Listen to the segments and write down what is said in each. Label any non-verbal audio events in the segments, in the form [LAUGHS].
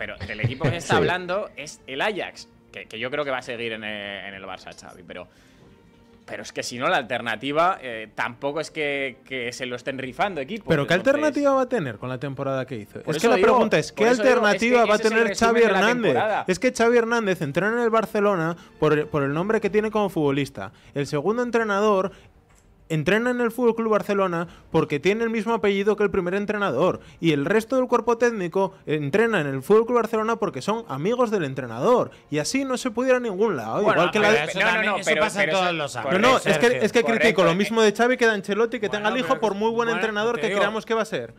pero del equipo que está hablando es el Ajax, que, yo creo que va a seguir eh, en el, Barça, Xavi, pero pero es que si no, la alternativa eh, tampoco es que, se lo estén rifando equipo ¿Pero qué alternativa va a tener con la temporada que hizo? es que la pregunta es, ¿qué alternativa va a tener Xavi Hernández? Es que Xavi Hernández entró en el Barcelona por, por, el nombre que tiene como futbolista. El segundo entrenador entrena en el FC Barcelona porque tiene el mismo apellido que el primer entrenador y el resto del cuerpo técnico entrena en el Fútbol Barcelona porque son amigos del entrenador y así no se pudiera a ningún lado. Igual que la de... no, no, no, pasa todos los años. No, es que, es que critico lo mismo de Xavi que de Ancelotti que tenga el hijo por muy buen entrenador que creamos que va a ser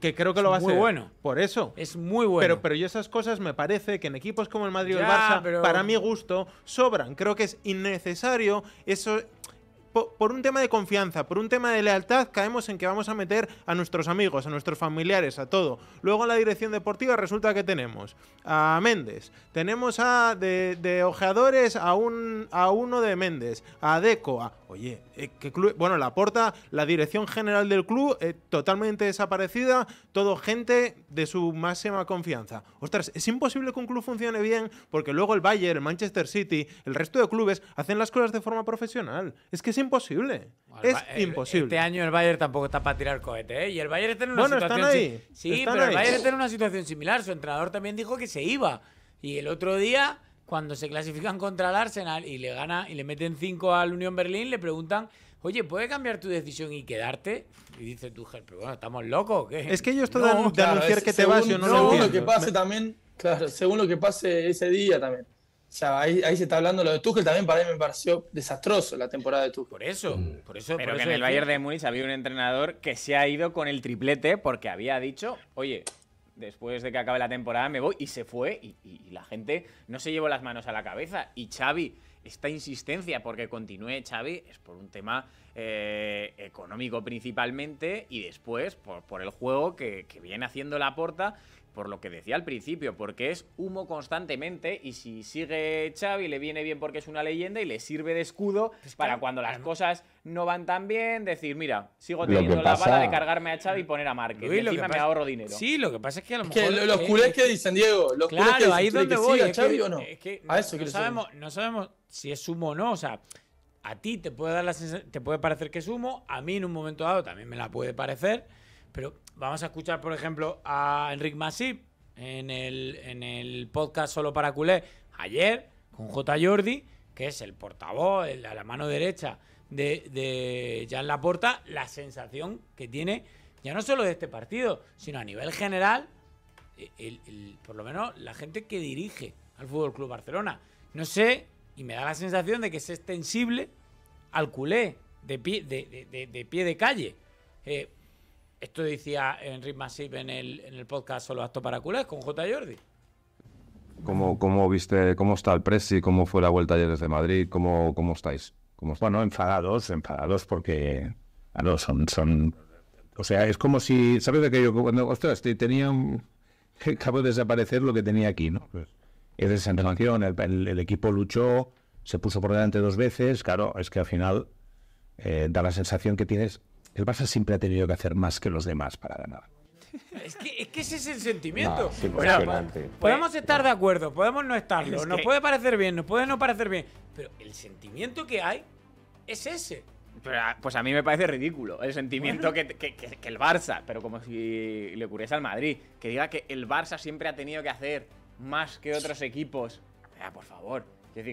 que creo que lo va a ser. Muy bueno. Por eso. Es muy bueno. Pero, pero yo esas cosas me parece que en equipos como el Madrid o el Barça, para mi gusto, sobran. Creo que es innecesario eso, por, un tema de confianza, por un tema de lealtad, caemos en que vamos a meter a nuestros amigos, a nuestros familiares, a todo. Luego en la dirección deportiva resulta que tenemos a Méndez, tenemos a de, ojeadores a, un, a uno de Méndez, a Decoa, Oye, eh, ¿qué club? Bueno, la porta, la dirección general del club, eh, totalmente desaparecida, todo gente de su máxima confianza. Ostras, es imposible que un club funcione bien porque luego el Bayern, el Manchester City, el resto de clubes hacen las cosas de forma profesional. Es que es imposible. es imposible. Este año el Bayern tampoco está para tirar cohete, ¿eh? Y el Bayern está en una bueno, Están ahí. Sí, pero el Bayern está en una situación similar. Su entrenador también dijo que se iba. Y el otro día cuando se clasifican contra el Arsenal y le gana y le meten 5 al Unión Berlín, le preguntan, oye, ¿puede cambiar tu decisión y quedarte? Y dice Tuchel, pero bueno, estamos locos. ¿qué? Es que yo estoy de, que te vas, lo Según lo que pase también, claro, según lo que pase ese día también. O sea, ahí, se está hablando lo de Tuchel también para mí me pareció desastroso la temporada de Tuchel. Por eso, mm. por eso. Pero que en el Bayern de Múnich había un entrenador que se ha ido con el triplete porque había dicho, oye, después de que acabe la temporada me voy y se fue y, la gente no se llevó las manos a la cabeza. Y Xavi, esta insistencia porque continúe Xavi es por un tema eh, económico principalmente y después por, el juego que, viene haciendo la porta. Por lo que decía al principio, porque es humo constantemente y si sigue Xavi le viene bien porque es una leyenda y le sirve de escudo pues para cuando las cosas no van tan bien, decir, mira, sigo teniendo la bala de cargarme a Xavi y poner a Márquez. y encima me ahorro dinero. Sí, lo que pasa es que a lo mejor. los culés que dicen, Diego, los claro, culés que ahí es donde voy, ¿A o no. a no, sabemos, no sabemos si es humo o no. O sea, a ti te puede, dar te puede parecer que es humo, a mí en un momento dado también me la puede parecer. Pero vamos a escuchar, por ejemplo, a Enric Masip en el, podcast Solo para culés. ayer con J. Jordi, que es el portavoz, el, a la mano derecha de, de Jan Laporta, la sensación que tiene, ya no solo de este partido, sino a nivel general, por lo menos la gente que dirige al Fútbol Club Barcelona. No sé, y me da la sensación de que es extensible al culé de pie de, calle. Eh, esto decía Enric Masip en el, en el podcast Solo Acto para Culés con J. Jordi. ¿Cómo, viste, cómo está el Presi? ¿Cómo fue la vuelta ayer desde Madrid? ¿Cómo, cómo estáis? bueno, enfadados, enfadados porque, claro, son, son, o sea, es como si, ¿sabes de aquello? Cuando, ostras, tenía un, acabo de desaparecer lo que tenía aquí, ¿no? Pues, es esa sensación, el, equipo luchó, se puso por delante dos veces, claro, es que al final eh, da la sensación que tienes, el Barça siempre ha tenido que hacer más que los demás para ganar. [LAUGHS] Es que, es ese es el sentimiento. podemos pues, estar de acuerdo, podemos no estarlo, nos puede parecer bien, nos puede no parecer bien, pero el sentimiento que hay es ese. Ah, pues a mí me parece ridículo el sentimiento que, el Barça, pero como si le ocurriese al Madrid, que diga que el Barça siempre ha tenido que hacer más que otros equipos. Mira, por favor.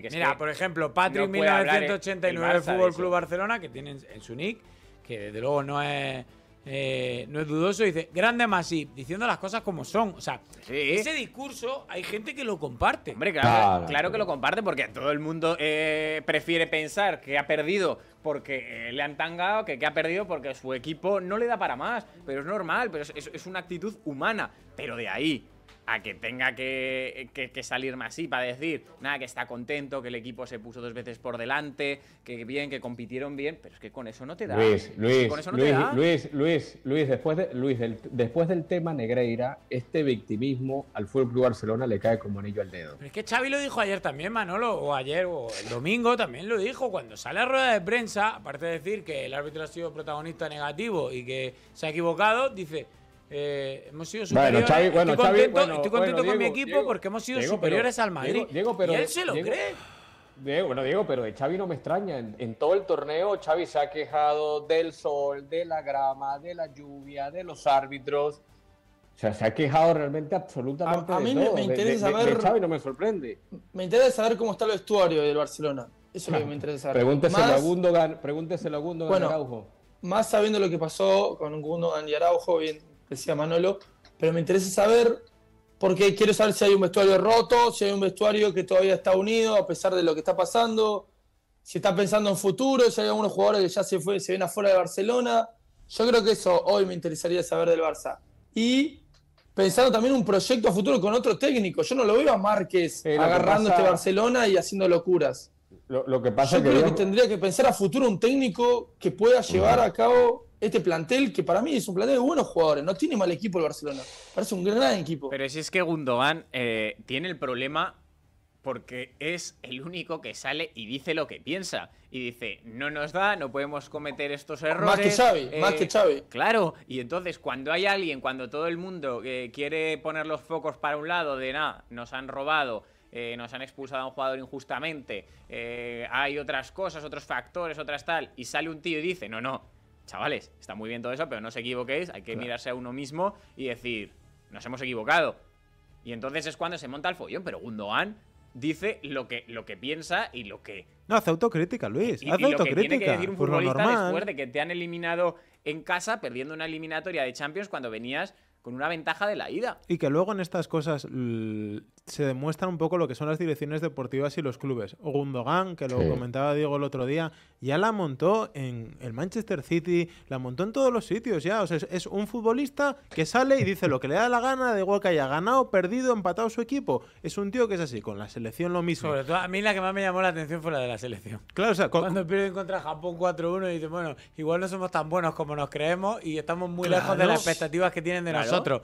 Mira, por ejemplo, Patrick 1989 Fútbol Club Barcelona, que tiene en su nick, que desde luego no es eh, no es dudoso, dice, grande Masip, diciendo las cosas como son. O sea, ese discurso hay gente que lo comparte. Hombre, claro, que lo comparte porque todo el mundo eh, prefiere pensar que ha perdido porque eh, le han tangado, que, que, ha perdido porque su equipo no le da para más. Pero es normal, pero es, es una actitud humana. Pero de ahí a que tenga que, que, que, salir más y para decir, nada, que está contento, que el equipo se puso dos veces por delante, que bien, que compitieron bien, pero es que con eso no te da. Luis, Luis, Luis, Luis, después, de, Luis del, después del tema Negreira, este victimismo al Fútbol Barcelona le cae como anillo al dedo. Pero es que Xavi lo dijo ayer también, Manolo, o ayer, o el domingo también lo dijo, cuando sale a rueda de prensa, aparte de decir que el árbitro ha sido protagonista negativo y que se ha equivocado, dice eh, hemos sido superiores. Bueno, estoy contento, estoy contento con mi equipo porque hemos sido superiores al Madrid. Pero, y él se lo cree. bueno, Diego, pero de Xavi no me extraña. En, todo el torneo, Xavi se ha quejado del sol, de la grama, de la lluvia, de los árbitros. O sea, se ha quejado realmente absolutamente. A, a mí de todo. me interesa de, saber. De Xavi no me sorprende. Me interesa saber cómo está el vestuario del Barcelona. Eso es lo que me interesa saber. Pregúnteselo a Gundogan, pregúnteselo a Gundogan Araujo. Más sabiendo lo que pasó con Gundogan y Araujo, bien, decía Manolo, pero me interesa saber, porque quiero saber si hay un vestuario roto, si hay un vestuario que todavía está unido a pesar de lo que está pasando, si está pensando en futuro, si hay algunos jugadores que ya se, fue, se ven afuera de Barcelona. Yo creo que eso hoy me interesaría saber del Barça. Y pensando también un proyecto a futuro con otro técnico. Yo no lo veo a Márquez agarrando este Barcelona y haciendo locuras. Lo, que pasa Yo creo que tendría que pensar a futuro un técnico que pueda llevar a cabo este plantel que para mí es un plantel de buenos jugadores. No tiene mal equipo el Barcelona. Parece un gran equipo. Pero si es que Gundogan eh, tiene el problema porque es el único que sale y dice lo que piensa. Y dice, no nos da, no podemos cometer estos errores. Más que Xavi, eh, más que Xavi. Claro, y entonces cuando hay alguien, cuando todo el mundo eh, quiere poner los focos para un lado de, nada, nos han robado, nos han expulsado a un jugador injustamente, hay otras cosas, otros factores, otras tal, y sale un tío y dice, no, no, chavales, está muy bien todo eso, pero no os equivoquéis, hay que mirarse a uno mismo y decir, nos hemos equivocado. Y entonces es cuando se monta el follón, pero Gundogan dice lo que, lo que piensa y lo que... No, hace autocrítica, Luis. Y, hace Lo que tiene que un futbolista después que te han eliminado en casa, perdiendo una eliminatoria de Champions cuando venías con una ventaja de la ida. Y que luego en estas cosas se demuestra un poco lo que son las direcciones deportivas y los clubes. Gundogan, que lo comentaba Diego el otro día, ya la montó en el Manchester City, la montó en todos los sitios ya. O sea, es, un futbolista que sale y dice lo que le da la gana, de igual que haya ganado, perdido, empatado su equipo. Es un tío que es así, con la selección lo mismo. Sobre todo, a mí la que más me llamó la atención fue la de la selección. Claro, cuando pierden contra Japón 4-1 y dice bueno, igual no somos tan buenos como nos creemos y estamos muy lejos de las expectativas que tienen de nosotros.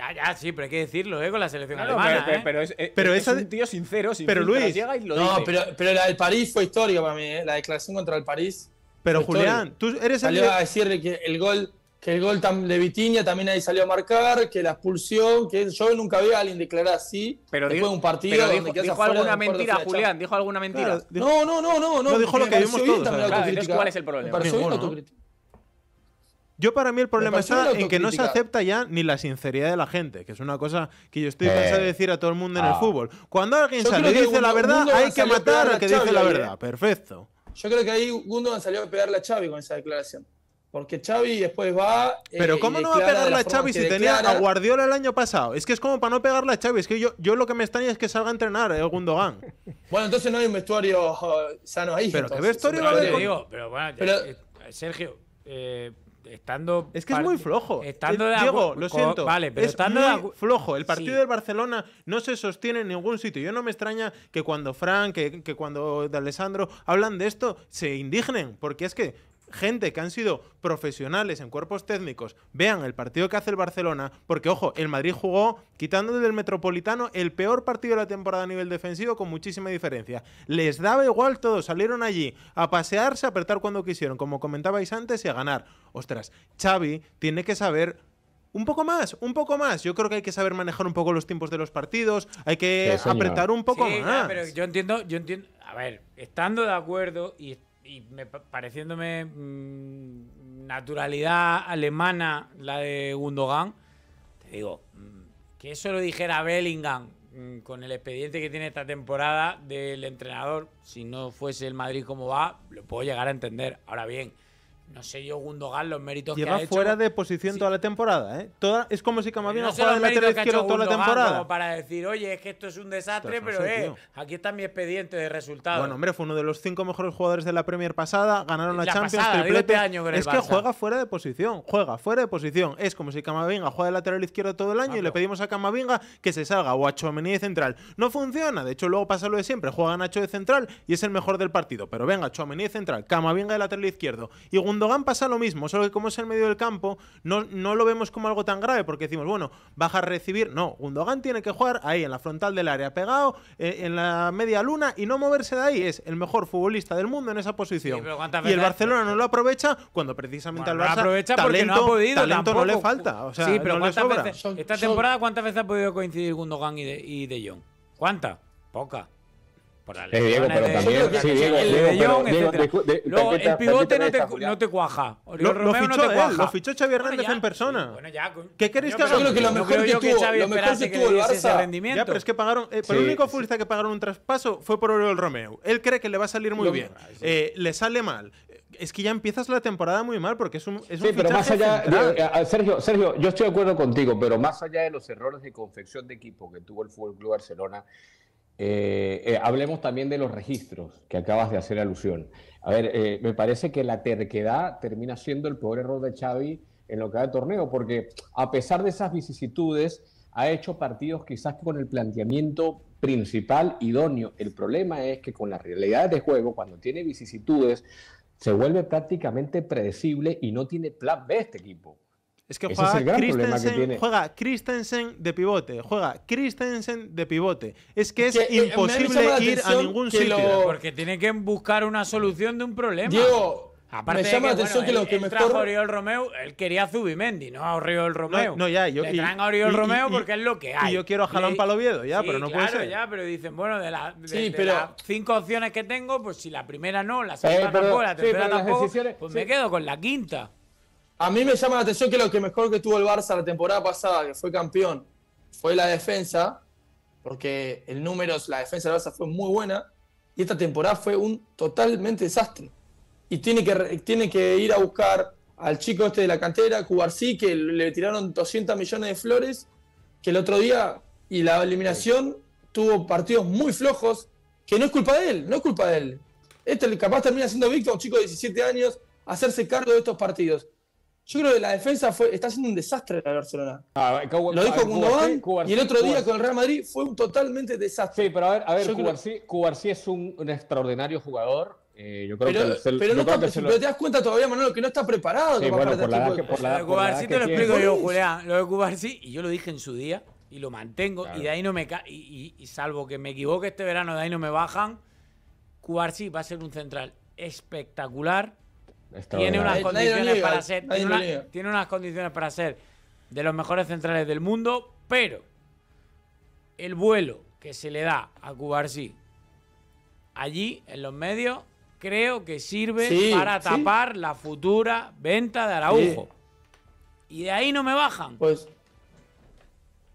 Ya, ya, sí, pero hay que decirlo, ¿eh? Con la selección alemana. Pero, es, pero un tío sincero, sí pero Luis, y lo No, Pero, pero la París fue histórico para mí, ¿eh? La declaración contra el París. Pero Julián, tú eres el. Salió a decirle que el gol, que el gol de Vitiña también ahí salió a marcar, que la expulsión, que yo nunca vi a alguien declarar así. Pero después dijo, un partido dijo, alguna mentira, Julián, dijo alguna mentira. no, no, no, no, no. dijo lo que vimos todos. ¿Cuál es el problema? Yo para mí el problema está en que no se acepta ya ni la sinceridad de la gente, que es una cosa que yo estoy pensando de eh. decir a todo el mundo en el ah. fútbol. Cuando alguien sale y dice la verdad, hay que matar al que dice la ¿eh? verdad. Perfecto. Yo creo que ahí Gundogan salió a pegarle a Xavi con esa declaración. Porque Xavi después va. Eh, pero ¿cómo no va a pegarle a Xavi si tenía a Guardiola el año pasado? Es que es como para no pegarle a Xavi. Es que yo, lo que me extraña es que salga a entrenar el Gundogan. bueno, entonces no hay un vestuario sano ahí. Pero vestuario Pero bueno, Sergio, estando. Es que es muy flojo. Estando eh, de Diego, lo siento. Vale, pero es estando muy flojo. El partido de Barcelona no se sostiene en ningún sitio. Yo no me extraña que cuando Frank, que, cuando de Alessandro hablan de esto, se indignen. Porque es que gente que han sido profesionales en cuerpos técnicos vean el partido que hace el Barcelona, porque ojo, el Madrid jugó, quitándole del Metropolitano, el peor partido de la temporada a nivel defensivo con muchísima diferencia. Les daba igual todo, salieron allí a pasearse, a apretar cuando quisieron, como comentabais antes, y a ganar. Ostras, Xavi tiene que saber un poco más, un poco más. Yo creo que hay que saber manejar un poco los tiempos de los partidos, hay que apretar un poco más. pero yo entiendo, yo entiendo, a ver, estando de acuerdo y y pareciéndome mm, naturalidad alemana la de Gundogan, te digo, mm, que eso lo dijera Bellingham mm, con el expediente que tiene esta temporada del entrenador, si no fuese el Madrid como va, lo puedo llegar a entender. Ahora bien, no sé yo, Gundogan, los méritos que ha fuera de pues, posición toda la temporada, ¿eh? es como si Camavinga juega de lateral izquierdo toda la temporada. para decir, oye, es que esto es un desastre, pero, eh, aquí está mi expediente de resultados. Bueno, hombre, fue uno de los cinco mejores jugadores de la Premier pasada, ganaron la, Champions, triplete. Este es que juega fuera de posición, juega fuera de posición. Es como si Camavinga juega de lateral izquierdo todo el año y le pedimos a Camavinga que se salga o a Chuamení de central. No funciona, de hecho luego pasa lo de siempre, juega Nacho de central y es el mejor del partido. Pero venga, Chuamení de central, Camavinga de lateral izquierdo y Gundogan pasa lo mismo, solo que como es el medio del campo, no, lo vemos como algo tan grave, porque decimos, bueno, baja a recibir. No, Gundogan tiene que jugar ahí, en la frontal del área, pegado, eh, en la media luna y no moverse de ahí. Es el mejor futbolista del mundo en esa posición. y el Barcelona no lo aprovecha cuando precisamente al Barça aprovecha porque no ha podido, talento no le falta. sí, pero esta temporada, ¿cuántas veces ha podido coincidir Gundogan y De, y de Jong? ¿Cuántas? Poca. Diego, pero también. Sí, Diego, el el pivote no te, cuaja. Lo, Romeo fichó, no te cuaja. lo fichó Xavi Hernández en persona. Bueno, ya. ¿Qué queréis que haga? Yo creo que lo mejor que, tuvo, lo que el Barça. pero es que pagaron. el eh, único futbolista que pagaron un traspaso fue por Oriol Romeo. Él cree que le va a salir muy bien. Eh, le sale mal. Eh, es que ya empiezas la temporada muy mal porque es un. Es sí, pero más allá. Sergio, Sergio, yo estoy de acuerdo contigo, pero más allá de los errores de confección de equipo que tuvo el Fútbol Club Barcelona eh, eh, hablemos también de los registros que acabas de hacer alusión. A ver, eh, me parece que la terquedad termina siendo el peor error de Xavi en lo que va de torneo, porque a pesar de esas vicisitudes, ha hecho partidos quizás con el planteamiento principal idóneo. El problema es que con la realidad de juego, cuando tiene vicisitudes, se vuelve prácticamente predecible y no tiene plan B este equipo. Es que juega, es Christensen, juega, Christensen, de pivote, juega Christensen de pivote. Es que es eh, imposible ir a ningún sitio. Porque tiene que buscar una solución de un problema. Diego, Aparte me llama de que, bueno, que lo que me trajo Oriol Romeo, él quería a Zubimendi, no a Oriol Romeo. No, ya, yo... Le traen a Oriol y, Romeo porque es lo que hay. Y yo quiero a Jalón Paloviedo, ya, pero no puede ser. ya, pero dicen, bueno, de, la, de, sí, las cinco opciones que tengo, pues si la primera no, la eh, segunda tampoco, la tercera tampoco, pues me quedo con la quinta. A mí me llama la atención que lo que mejor que tuvo el Barça la temporada pasada, que fue campeón, fue la defensa, porque el número, la defensa del Barça fue muy buena, y esta temporada fue un totalmente desastre. Y tiene que, tiene que ir a buscar al chico este de la cantera, Cubarsí, que le tiraron 200 millones de flores, que el otro día, y la eliminación, tuvo partidos muy flojos, que no es culpa de él, no es culpa de él. Este capaz termina siendo víctima, un chico de 17 años, hacerse cargo de estos partidos. Yo creo que la defensa fue, está siendo un desastre la Barcelona. Ah, eh, lo dijo ah, Gundogan y el otro día con el Real Madrid fue un totalmente desastre. Sí, pero a ver, a ver Cubarsí, es un, extraordinario jugador. Eh, yo creo pero, que no te das cuenta todavía, Manolo, que no está preparado. Sí, te lo explico yo, Julián. Lo de Cubarsí, y yo lo dije en su día, y lo mantengo, y de ahí no me y, salvo que me equivoque este verano, de ahí no me bajan, Cubarsí va a ser un central espectacular tiene unas, condiciones para ser, tiene, unas condiciones para ser de los mejores centrales del mundo, pero el vuelo que se le da a Cubarsí allí en los medios creo que sirve para tapar la futura venta de Araujo. Y de ahí no me bajan. Pues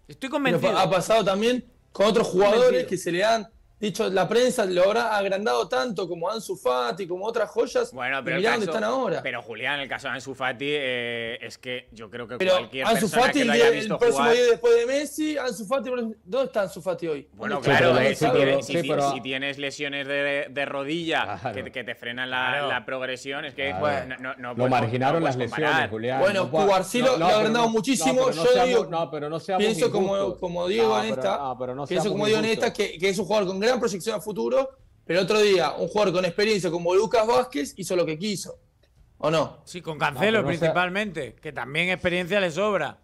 estoy convencido. Ha pasado también con otros jugadores que se le han dicho, la prensa lo habrá agrandado tanto como Ansu Fati, como otras joyas. Bueno, pero. dónde están ahora. Pero Julián, el caso de Ansu Fati eh, es que yo creo que cualquier persona que lo haya visto el próximo día después de Messi, Ansu Fati, ¿dónde está Ansu Fati hoy? Bueno, claro, eh, si, tienes, si, tienes, lesiones de, rodilla que, te frenan la, progresión, es que pues, no, Lo marginaron las lesiones, Julián. Bueno, Cubarcilo lo ha agrandado muchísimo. yo digo, no, pero no pienso como, digo Diego en esta, pienso como Diego en esta que, es un jugador con gran proyección a futuro, pero otro día un jugador con experiencia como Lucas Vázquez hizo lo que quiso. ¿O no? Sí, con Cancelo principalmente, que también experiencia le sobra.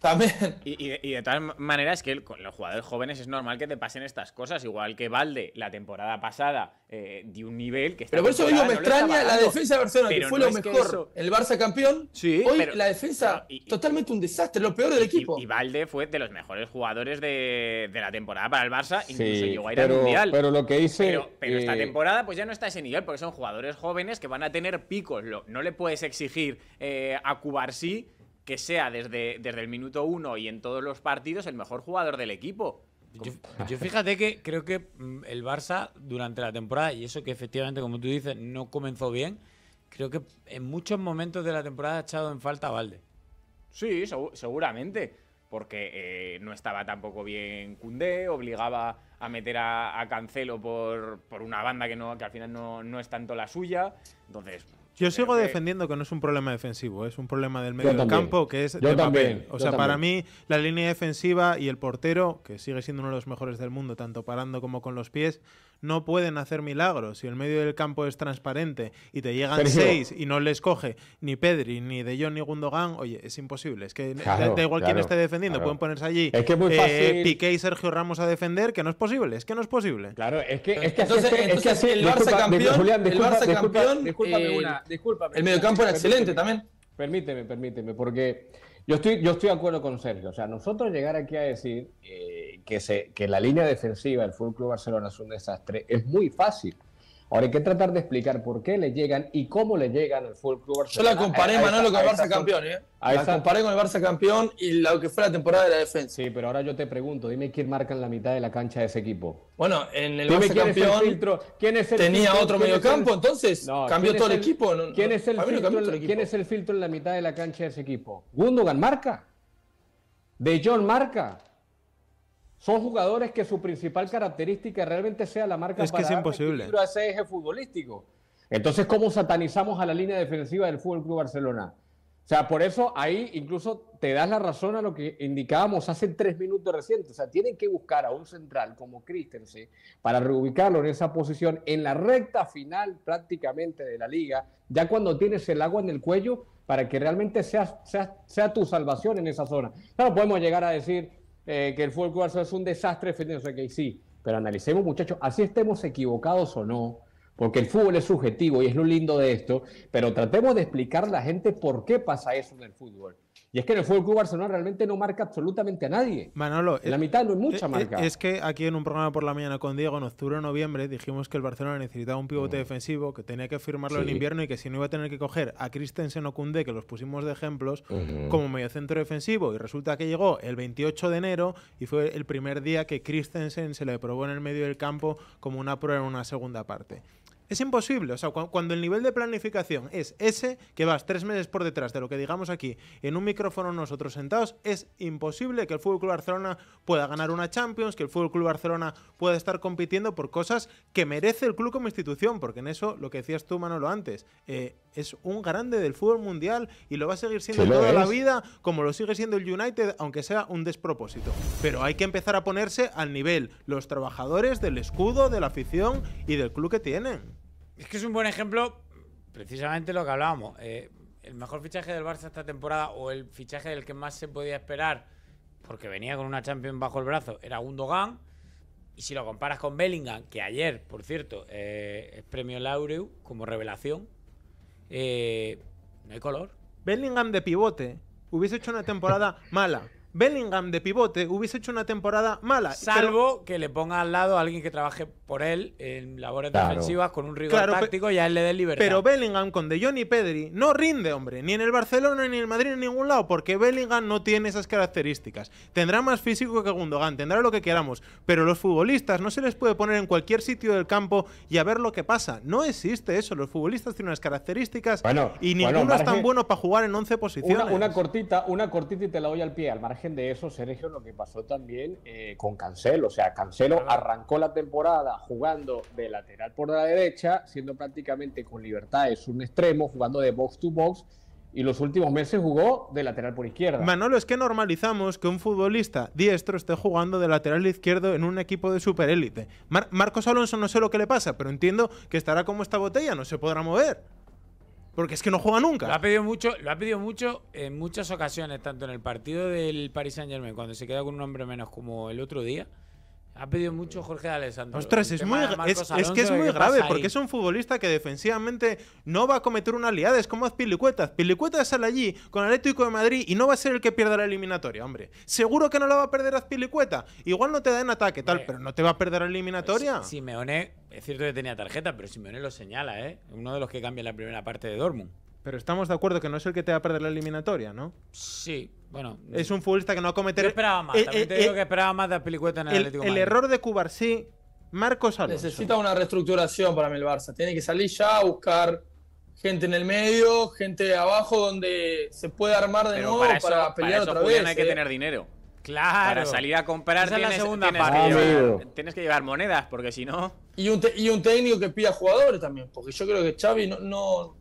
También. Y, y, tal de todas maneras, que con los jugadores jóvenes es normal que te pasen estas cosas, igual que Valde la temporada pasada eh, de un nivel que Pero por eso digo, me extraña la defensa de Barcelona, que fue lo mejor. El Barça campeón, sí, hoy la defensa totalmente un desastre, lo peor del equipo. Y, Valde fue de los mejores jugadores de, de la temporada para el Barça, incluso llegó a ir pero, al Mundial. Pero lo que hice. Pero, esta eh, temporada, pues ya no está a ese nivel, porque son jugadores jóvenes que van a tener picos. no le puedes exigir eh, a sí que sea desde, desde el minuto uno y en todos los partidos el mejor jugador del equipo. Yo, [LAUGHS] fíjate que creo que mm, el Barça durante la temporada, y eso que efectivamente, como tú dices, no comenzó bien, creo que en muchos momentos de la temporada ha echado en falta a Valde. Sí, seguramente, porque eh, no estaba tampoco bien Cundé, obligaba a meter a, Cancelo por, una banda que, no, que al final no, no es tanto la suya, entonces yo sigo defendiendo que no es un problema defensivo, es un problema del medio del campo que es yo también, O sea, para mí la línea defensiva y el portero, que sigue siendo uno de los mejores del mundo, tanto parando como con los pies, no pueden hacer milagros. Si el medio del campo es transparente y te llegan seis y no les coge ni Pedri, ni De Jong, ni Gundogan, oye, es imposible. Es que da igual quién esté defendiendo, pueden ponerse allí es que muy eh, fácil. Piqué y Sergio Ramos a defender, que no es posible, es que no es posible. Claro, es que, es que, así, este, el Barça campeón, el Barça campeón, eh, una, discúlpame, el mediocampo era excelente también. Permíteme, permíteme, porque yo estoy, yo estoy de acuerdo con Sergio. O sea, nosotros llegar aquí a decir... Eh, que, que la línea defensiva del FC Barcelona es un desastre es muy fácil. Ahora hay que tratar de explicar por qué le llegan y cómo le llegan al FC Barcelona. Yo la comparé, Manolo, con el Barça campeón. ¿eh? la comparé con el Barça campeón y lo que fue la temporada de la defensa. Sí, pero ahora yo te pregunto, dime quién marca en la mitad de la cancha de ese equipo. Bueno, en el Barça campeón ¿quién es el tenía otro mediocampo, entonces cambió todo el, equipo. ¿quién, es el el equipo? ¿Quién es el filtro en la mitad de la cancha de ese equipo? ¿Gundogan marca? ¿De John marca? son jugadores que su principal característica realmente sea la marca es que para es imposible. ese eje futbolístico. Entonces, ¿cómo satanizamos a la línea defensiva del Fútbol Club Barcelona? O sea, por eso ahí incluso te das la razón a lo que indicábamos hace tres minutos recientes. O sea, tienen que buscar a un central como Christensen para reubicarlo en esa posición en la recta final prácticamente de la liga, ya cuando tienes el agua en el cuello, para que realmente sea, sea, tu salvación en esa zona. No podemos llegar a decir, eh, que el fútbol es un desastre que sí, pero analicemos muchachos, así estemos equivocados o no, porque el fútbol es subjetivo y es lo lindo de esto, pero tratemos de explicar a la gente por qué pasa eso en el fútbol. Y es que el Fútbol Barcelona realmente no marca absolutamente a nadie. Manolo, en la mitad no es mucha eh, marca. Eh, es que aquí en un programa por la mañana con Diego en octubre o noviembre dijimos que el Barcelona necesitaba un pivote mm. defensivo, que tenía que firmarlo en invierno y que si no iba a tener que coger a Christensen o que los pusimos de ejemplos, como mediocentro defensivo. Y resulta que llegó el 28 de enero y fue el primer día que Christensen se le probó en el medio del campo como una prueba en una segunda parte. Es imposible. O sea, cuando el nivel de planificación es ese, que vas tres meses por detrás de lo que digamos aquí en un micrófono nosotros sentados, es imposible que el Fútbol Club Barcelona pueda ganar una Champions, que el Fútbol Club Barcelona pueda estar compitiendo por cosas que merece el club como institución, porque en eso, lo que decías tú, Manolo, antes, eh, es un grande del fútbol mundial y lo va a seguir siendo toda la vida, como lo sigue siendo el United, aunque sea un despropósito. Pero hay que empezar a ponerse al nivel los trabajadores del escudo, de la afición y del club que tienen. Es que es un buen ejemplo, precisamente lo que hablábamos. Eh, el mejor fichaje del Barça esta temporada o el fichaje del que más se podía esperar, porque venía con una Champion bajo el brazo, era Gundogan. Y si lo comparas con Bellingham, que ayer, por cierto, eh, es premio Laureu como revelación, eh, no hay color. Bellingham de pivote hubiese hecho una temporada [LAUGHS] mala. Bellingham de pivote hubiese hecho una temporada mala. Salvo que le ponga al lado a alguien que trabaje por él en labores defensivas con un rigor práctico táctico él le dé libertad. Pero Bellingham con De Jong y Pedri no rinde, hombre, ni en el Barcelona, ni en el Madrid, ni en ningún lado, porque Bellingham no tiene esas características. Tendrá más físico que Gundogan, tendrá lo que queramos, pero los futbolistas no se les puede poner en cualquier sitio del campo y a ver lo que pasa. No existe eso, los futbolistas tienen unas características y ninguno es tan bueno para jugar en 11 posiciones. Una, cortita, una cortita y te la doy al pie. Al margen de eso, Sergio, lo que pasó también eh, con Cancelo, o sea, Cancelo arrancó la temporada jugando de lateral por la derecha, siendo prácticamente con libertades un extremo, jugando de box to box, y los últimos meses jugó de lateral por izquierda. Manolo, es que normalizamos que un futbolista diestro esté jugando de lateral izquierdo en un equipo de superélite. Marcos Alonso no sé lo que le pasa, pero entiendo que estará como esta botella, no se podrá mover. Porque es que no juega nunca. Lo ha pedido mucho, lo ha pedido mucho en muchas ocasiones, tanto en el partido del Paris Saint Germain, cuando se queda con un hombre menos como el otro día, ha pedido mucho Jorge Alessandro. Ostras, es, muy, es, que es muy grave, porque es un futbolista que defensivamente no va a cometer una liada. Es como Azpilicueta. Azpilicueta sale allí con Atlético de Madrid y no va a ser el que pierda la eliminatoria, hombre. Seguro que no la va a perder Azpilicueta. Igual no te da en ataque, tal, pero no te va a perder la eliminatoria. Pues, Simeone, es cierto que tenía tarjeta, pero Simeone lo señala, ¿eh? Uno de los que cambia la primera parte de Dortmund. Pero estamos de acuerdo que no es el que te va a perder la eliminatoria, ¿no? Sí, bueno. Es un futbolista que no ha cometido… Yo esperaba más. Eh, También eh, te digo eh, que esperaba más de Aspilicueta en el, Atlético. El Madrid. error de Cubarsí, Marcos Alonso. Necesita una reestructuración para mí el Barça. Tiene que salir ya a buscar gente en el medio, gente abajo donde se puede armar de nuevo para, eso, para pelear para eso, otra vez. Hay que eh. tener dinero. Claro. Para salir a comprar tienes, la segunda tienes, parte. Que llevar, tienes, que llevar, monedas, porque si no. Y un, y un técnico que pida jugadores también, porque yo creo que Xavi no, no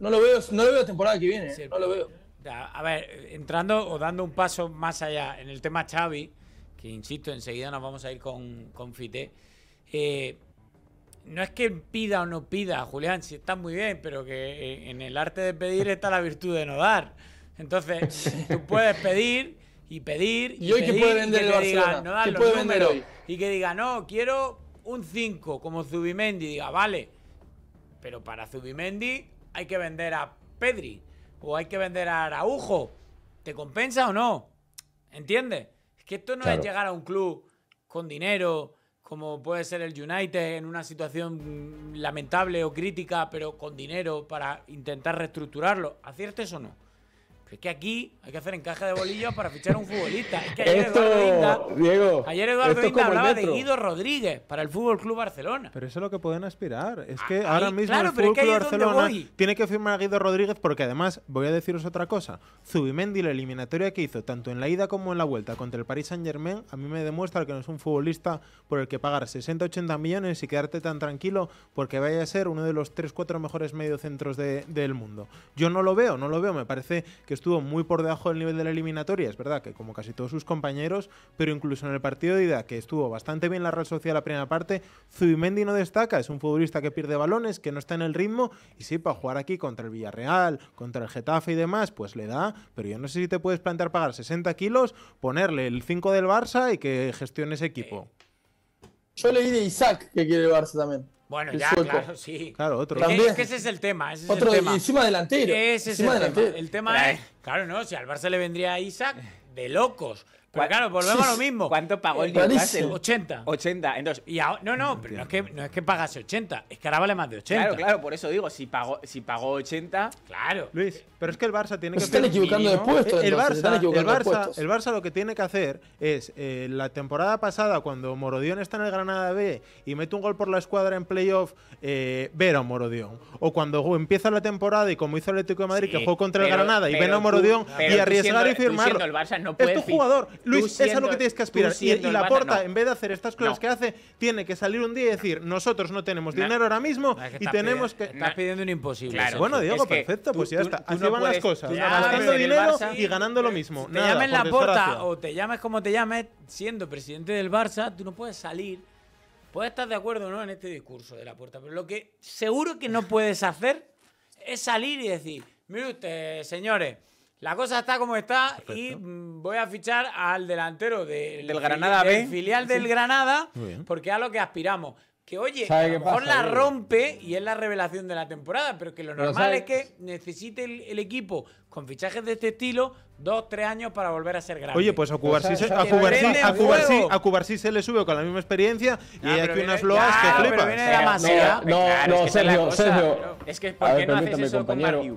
no lo veo, no lo veo temporada que viene, ¿eh? no lo veo. A ver, entrando o dando un paso más allá en el tema Xavi, que insisto, enseguida nos vamos a ir con, con Fite. Eh, no es que pida o no pida, Julián, si está muy bien, pero que eh, en el arte de pedir está la virtud de no dar. Entonces, [LAUGHS] tú puedes pedir y pedir. ¿Y, y hoy que puede vender el no Y que diga, no, quiero un 5 como Zubimendi. Diga, vale, pero para Zubimendi hay que vender a Pedri o hay que vender a Araujo. ¿Te compensa o no? ¿Entiendes? Es que esto no es llegar a un club con dinero, como puede ser el United, en una situación lamentable o crítica, pero con dinero para intentar reestructurarlo. ¿Aciertes o no? es que aquí hay que hacer encaje de bolillos para fichar a un futbolista. Es que ayer Eduardo ayer hablaba de Guido Rodríguez para el Fútbol Club Barcelona. Pero eso es lo que pueden aspirar. Es que ah, ahora mismo el Fútbol Barcelona tiene que firmar a Guido Rodríguez porque además, voy a deciros otra cosa. Zubimendi, la eliminatoria que hizo tanto en la ida como en la vuelta contra el Paris Saint Germain, a mí me demuestra que no es un futbolista por el que pagar 60-80 millones y quedarte tan tranquilo porque vaya a ser uno de los 3-4 mejores mediocentros del mundo. Yo no lo veo, no lo veo. Me parece que estuvo muy por debajo del nivel de la eliminatoria, es verdad que como casi todos sus compañeros, pero incluso en el partido de ida, que estuvo bastante bien la Real social la primera parte, Zubimendi no destaca, es un futbolista que pierde balones, que no está en el ritmo, y sí, para jugar aquí contra el Villarreal, contra el Getafe y demás, pues le da, pero yo no sé si te puedes plantear pagar 60 kilos, ponerle el 5 del Barça y que gestione ese equipo. Eh, yo leí de Isaac que quiere el Barça también. Bueno, ya, claro, sí. Claro, otro. ¿También? Es que ese es el tema. otro, encima delantero. es encima el Tema. El tema es, claro, no, si al Barça le vendría a Isaac, de locos. Pero claro, volvemos a lo mismo. ¿Cuánto pagó el Newcastle? 80. 80. Entonces, no, no, pero no es, que, no es pagase 80, es que ahora vale más de 80. Claro, claro, por eso digo, si pagó, si pagó 80. Claro. Luis, pero es que el Barça tiene pues que. Se están equivocando de El, Barça, el, lo que tiene que hacer es eh, la temporada pasada, cuando Morodión está en el Granada B y mete un gol por la escuadra en playoff, eh, ver a Morodión. O cuando empieza la temporada y como hizo el Atlético de Madrid, que jugó contra el Granada y ven a Morodión y arriesgar y firmarlo. El puede es tu jugador Luis, eso es lo que tienes que aspirar. Y, la puerta, en vez de hacer estas cosas que hace, tiene que salir un día y decir, nosotros no tenemos dinero ahora mismo y tenemos que... Estás pidiendo un imposible. bueno, Diego, perfecto, pues ya está. Así van las cosas. Gastando dinero y ganando lo mismo. Te llames la puerta o te llames como te llames, siendo presidente del Barça, tú no puedes salir... Puedes estar de acuerdo o no en este discurso de la puerta, pero lo que seguro que no puedes hacer es salir y decir, mire usted, señores, la cosa está como está y voy a fichar al delantero del Granada B. filial del Granada, porque a lo que aspiramos. Que oye, a lo mejor la rompe y es la revelación de la temporada, pero que lo normal es que necesite el, equipo con fichajes de este estilo dos, tres años para volver a ser grande. Oye, pues a Cubarsí se, se le sube con la misma experiencia y ah, hay aquí unas loas que flipas. Pero no, no, no, Sergio, Sergio. Es que ¿por qué no haces eso con Mariu?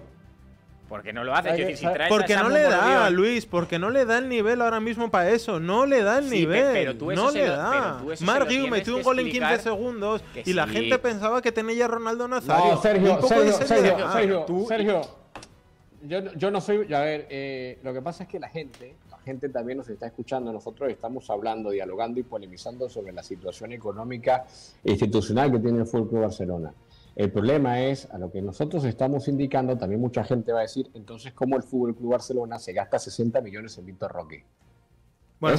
Porque no lo hace. Porque, si porque no le da, Luis, porque no le da el nivel ahora mismo para eso. No le da el nivel. no le da. Margui metió un gol en 15 segundos y la gente pensaba que tenía ya Ronaldo Nazario. No, Sergio, Sergio, Sergio, ah, Sergio, yo, yo, no soy. A ver, eh, lo que pasa es que la gente, la gente también nos está escuchando. Nosotros estamos hablando, dialogando y polemizando sobre la situación económica e institucional que tiene el Fútbol Barcelona. El problema es, a lo que nosotros estamos indicando, también mucha gente va a decir, entonces, ¿cómo el Fútbol Club Barcelona se gasta 60 millones en Víctor Roque? Bueno,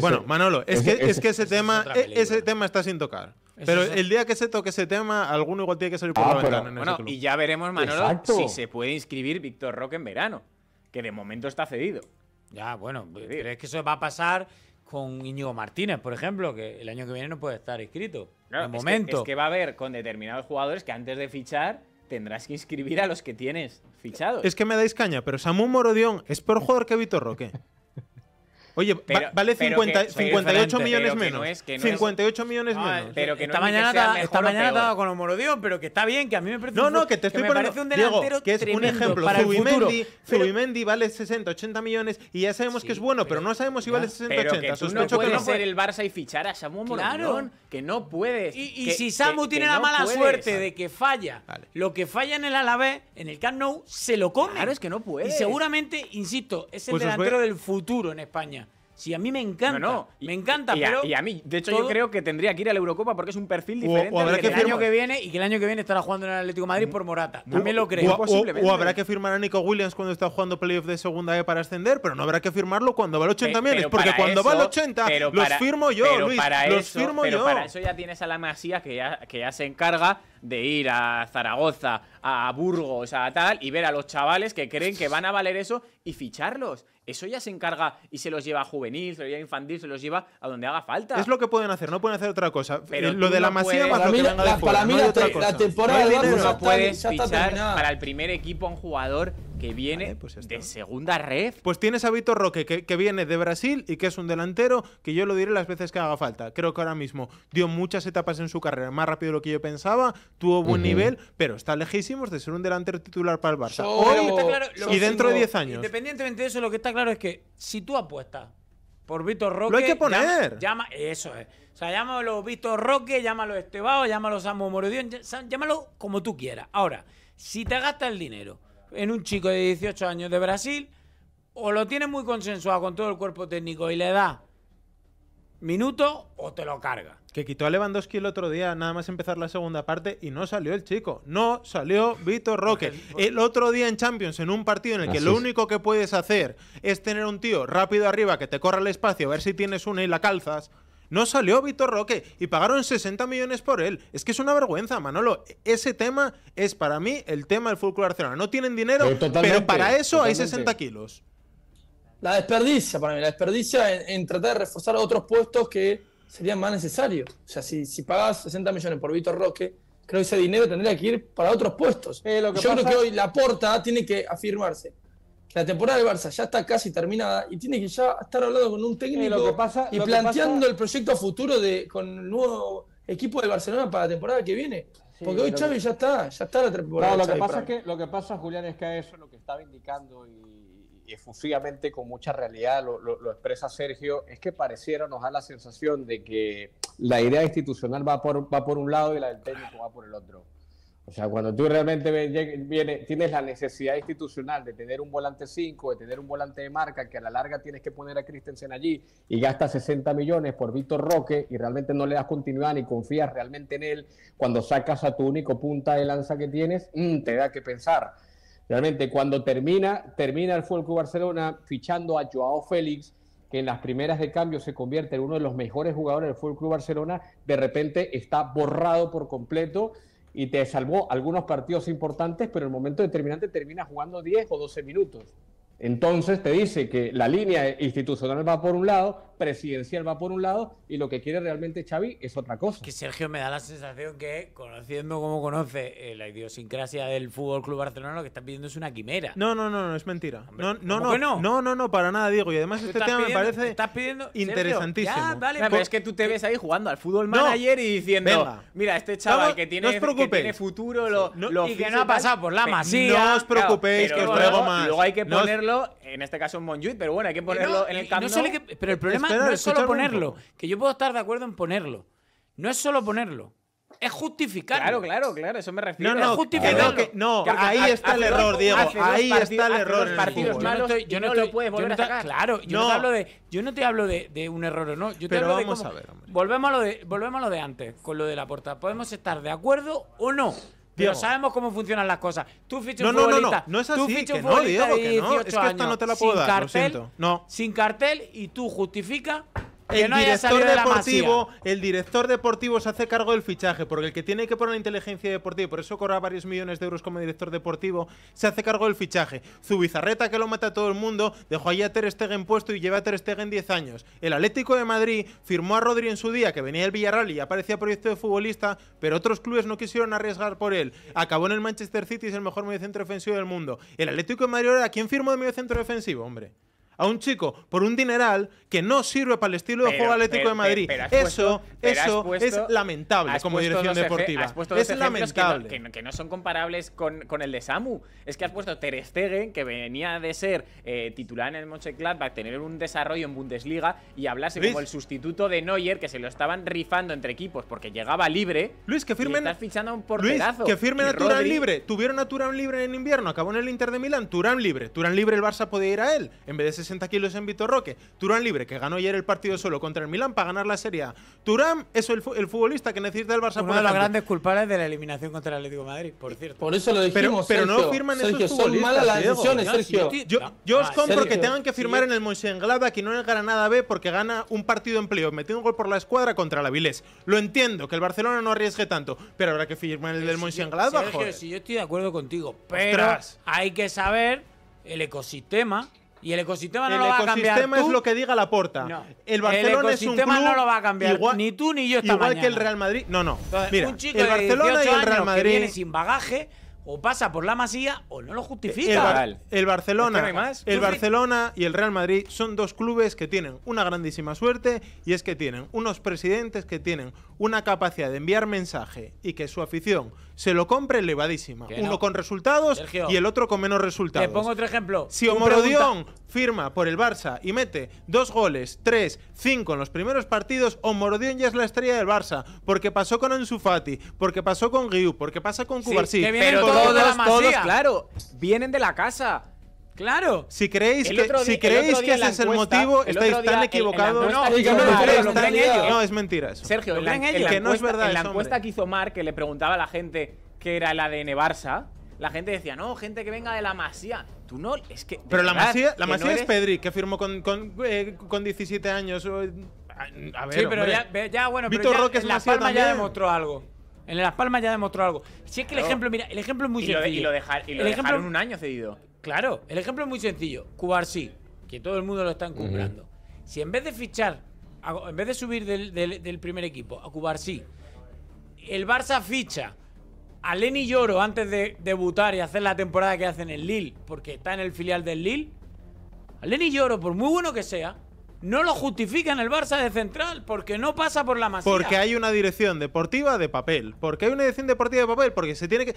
bueno, Manolo, es, que, ese, tema, e, ese tema está sin tocar. Pero el día que se toque ese tema, alguno igual tiene que salir por ah, la ventana. y ya veremos, Manolo, si se puede inscribir Víctor Roque en verano, que de momento está cedido. Ya, bueno, es que eso va a pasar con Íñigo Martínez, por ejemplo, que el año que viene no puede estar inscrito es Que, que va a haber con determinados jugadores que antes de fichar tendrás que inscribir a los que tienes fichados. Es que me dais caña, pero Samu Morodión es peor jugador que Vitor Roque. Oye, vale 58 millones menos. 58 millones menos. pero que esta mañana, que esta mañana estaba con Omorodión, pero que está bien, que a mí me parece. No, no, que te estoy poniendo. un Diego, que es un ejemplo. Para Zubimendi, vale 60, 80 millones y ya sabemos que es bueno, pero, no sabemos si vale 60, 80. Que tú no puede ser el Barça y fichar a Samu Omorodión, que no puedes. Y, si Samu tiene la mala suerte de que falla lo que falla en el Alavés, en el Camp Nou, se lo come. Claro, es que no puede. Y seguramente, insisto, es el pues delantero del futuro en España. Si a mí me encanta. me encanta, y pero. Y a mí, de hecho, yo creo que tendría que ir a la Eurocopa porque es un perfil diferente el año que viene y que el año que viene estará jugando en el Atlético Madrid mm. por Morata. También lo creo. O, o, ¿eh? habrá que firmar a Nico Williams cuando está jugando playoff de segunda E para ascender, pero no habrá que firmarlo cuando va al 80 millones. Porque cuando va al 80, los firmo yo, Luis. Para los eso, Para eso ya tienes a la Masía que ya, que ya se encarga de ir a Zaragoza, a Burgos, a tal, y ver a los chavales que creen que van a valer eso y ficharlos. Eso ya se encarga y se los lleva a juvenil, se los lleva a infantil, se los lleva a donde haga falta. Es lo que pueden hacer, no pueden hacer otra cosa. Pero eh, lo de la masía para mí, la, para la, temporada no puedes fichar para el primer equipo a un jugador que viene pues de segunda red. Pues tienes a Vitor Roque, que, viene de Brasil y que es un delantero, que yo lo diré las veces que haga falta. Creo que ahora mismo dio muchas etapas en su carrera, más rápido de lo que yo pensaba, tuvo buen nivel, pero está lejísimo de ser un delantero titular para el Barça. y dentro de 10 años. Independientemente de eso, lo que está claro es que si tú apuestas por Vitor Roque. Lo hay que poner. Llama, eso es. O sea, llámalo Víctor Roque, llámalo Estebao, llámalo Samu Morodión, llámalo como tú quieras. Ahora, si te gastas el dinero en un chico de 18 años de Brasil, o lo tiene muy consensuado con todo el cuerpo técnico y le da minuto o te lo carga. Que quitó a Lewandowski el otro día, nada más empezar la segunda parte, y no salió el chico. No salió Vitor Roque. El otro día en Champions, en un partido en el que lo único que puedes hacer es tener un tío rápido arriba que te corra el espacio, a ver si tienes una y la calzas. No salió Vitor Roque y pagaron 60 millones por él. Es que es una vergüenza, Manolo. Ese tema es para mí el tema del Fútbol Barcelona. No tienen dinero, pero, para eso hay 60 kilos. La desperdicia, para mí, la desperdicia en, tratar de reforzar otros puestos que serían más necesarios. O sea, si, pagas 60 millones por Vitor Roque, creo que ese dinero tendría que ir para otros puestos. Eh, Yo creo que hoy la porta tiene que afirmarse la temporada del Barça ya está casi terminada y tiene que ya estar hablando con un eh, técnico y planteando el proyecto futuro de, con el nuevo equipo de Barcelona para la temporada que viene. Porque hoy Xavi ya está, ya está la temporada. No, lo, que pasa es que, lo que pasa, Julián, es que eso lo que estaba indicando y, efusivamente con mucha realidad lo, expresa Sergio, es que pareciera, nos da la sensación de que la idea institucional va por, va por un lado y la del técnico va por el otro. O sea, cuando tú realmente viene, tienes la necesidad institucional de tener un volante 5, de tener un volante de marca, que a la larga tienes que poner a Christensen allí y gastas 60 millones por Víctor Roque y realmente no le das continuidad ni confías realmente en él, cuando sacas a tu único punta de lanza que tienes, mm, te da que pensar. Realmente, cuando termina, termina el FC Barcelona fichando a Joao Félix, que en las primeras de cambio se convierte en uno de los mejores jugadores del FC Club Barcelona, de repente está borrado por completo y te salvó algunos partidos importantes, pero en el momento determinante termina jugando 10 o 12 minutos. Entonces te dice que la línea institucional va por un lado, presidencial va por un lado y lo que quiere realmente Xavi es otra cosa. Que Sergio me da la sensación que conociendo como conoce eh, la idiosincrasia del Fútbol Club Barcelona lo que está pidiendo es una quimera. No, no, no, no es mentira. no, no, no, no, no, no, para nada digo. y además este tema me parece interesantísimo. ya, pues. pero es que tú te ves ahí jugando al fútbol manager y diciendo, mira, este chaval que tiene que tiene futuro lo, y que no ha pasado por la masía. No os preocupéis que os traigo más. Luego hay que ponerle en este caso en Monjuit, pero bueno, hay que eh, ponerlo en el campo pero el eh, problema no es solo ponerlo, que yo puedo estar de acuerdo en ponerlo. No es solo ponerlo. Es justificarlo. Claro, claro, claro, eso me refiero. No, no, no, no ahí está el error, Diego. Ahí está el error. Partidos malos yo no, te puedes volver te, a sacar. Claro, yo no, te hablo de, yo no te hablo de, un error o no. Yo te Pero hablo vamos de a ver, hombre. Volvemos a, lo de, volvemos a lo de antes, con lo de la puerta. Podemos estar de acuerdo o no. Pero sabemos cómo funcionan las cosas. Tú fichas no, un no, futbolista. No, no, no, es así. Tú fichas que un futbolista no, Diego, que no. Es que esta no te la puedo sin dar, cartel, lo siento. No. Sin cartel y tú justificas el director deportivo, el director deportivo se hace cargo del fichaje, porque el que tiene que poner la inteligencia deportiva, y por eso cobra varios millones de euros como director deportivo, se hace cargo del fichaje. Zubizarreta que lo mata a todo el mundo, dejó ahí a Ter en puesto y lleva a Ter en 10 años. El Atlético de Madrid firmó a Rodri en su día, que venía del Villarreal y aparecía proyecto de futbolista, pero otros clubes no quisieron arriesgar por él. Acabó en el Manchester City, es el mejor mediocentro defensivo del mundo. El Atlético de Madrid ahora, ¿quién firmó de mediocentro defensivo, hombre? a un chico por un dineral que no sirve para el estilo de juego Atlético de Madrid. eso eso es lamentable como dirección deportiva. es lamentable. Que no, que, no, son comparables con, con, el de Samu. Es que has puesto Ter Stegen, que venía de ser eh, titular en el Mönchengladbach, tener un desarrollo en Bundesliga y hablarse como el sustituto de Neuer, que se lo estaban rifando entre equipos porque llegaba libre. Luis, que firmen. estás fichando un porterazo. Luis, que firmen a Turán libre. Tuvieron a Turán libre en invierno, acabó en el Inter de Milán. Turán libre. Turán libre, el Barça podía ir a él en vez de ese 60 kilos en Vitor Roque. Turán libre, que ganó ayer el partido solo contra el Milán para ganar la Serie A. Turán es el, futbolista que necesita el Barça. Uno de las grandes culpables de la eliminación contra el Atlético de Madrid, por eh, cierto. Por eso lo dijimos. Pero, pero no firman Sergio, esos futbolistas. Sergio. Yo, os ah, compro que tengan que firmar en el Monsenglada que no en el Granada B porque gana un partido en playoff, metiendo un gol por la escuadra contra la Vilés. Lo entiendo, que el Barcelona no arriesgue tanto, pero habrá que firmar el eh, del Mönchengladbach. Sergio, si yo estoy de acuerdo contigo, pero hay que saber el ecosistema y el ecosistema no lo va a cambiar. El ecosistema es lo que diga la porta. El Barcelona es no lo va a cambiar. ni tú ni yo esta Igual que el Real Madrid. No, no. un chico el Barcelona y el Real Madrid. sin bagaje o pasa por la masía o no lo justifica. El, Barcelona, el Barcelona y el Real Madrid son dos clubes que tienen una grandísima suerte y es que tienen unos presidentes que tienen una capacidad de enviar mensaje y que su afición se lo compre elevadísima. Uno con resultados y el otro con menos resultados. Te pongo otro ejemplo. Si Omorodión firma por el Barça y mete dos goles, tres, cinco en los primeros partidos, Omorodión ya es la estrella del Barça. Porque pasó con Ansu Fati, porque pasó con Guiu, porque pasa con Cubarsí. pero todos, todos, claro, vienen de la casa. Claro. Si creéis que, si creéis que ese es el motivo, estáis tan equivocados. No, no, es mentira eso. Sergio, que no es verdad. En la encuesta que hizo Mark, que le preguntaba a la gente qué era el ADN Barça, la gente decía, no, gente que venga de la Masía. Tú no, es que. Pero la Masía, la masía es Pedri, que firmó con, con, eh, con 17 años. A ver, sí, pero ya, ya, bueno, es pero ya, en Las Palmas ya demostró algo. En Las Palmas ya demostró algo. Si que el ejemplo, mira, el ejemplo es muy y lo, dejaron un año cedido. Claro, el ejemplo es muy sencillo. Cubarsí, que todo el mundo lo está encumbrando. Si en vez de fichar, en vez de subir del, primer equipo a Cubarsí, el Barça ficha a Lenny Lloro antes de debutar y hacer la temporada que hacen en el Lille, porque está en el filial del Lille. A Lenny Lloro, por muy bueno que sea, no lo en el Barça de central, porque no pasa por la masía. Porque hay una dirección deportiva de papel. Porque hay una dirección deportiva de papel, porque se tiene que.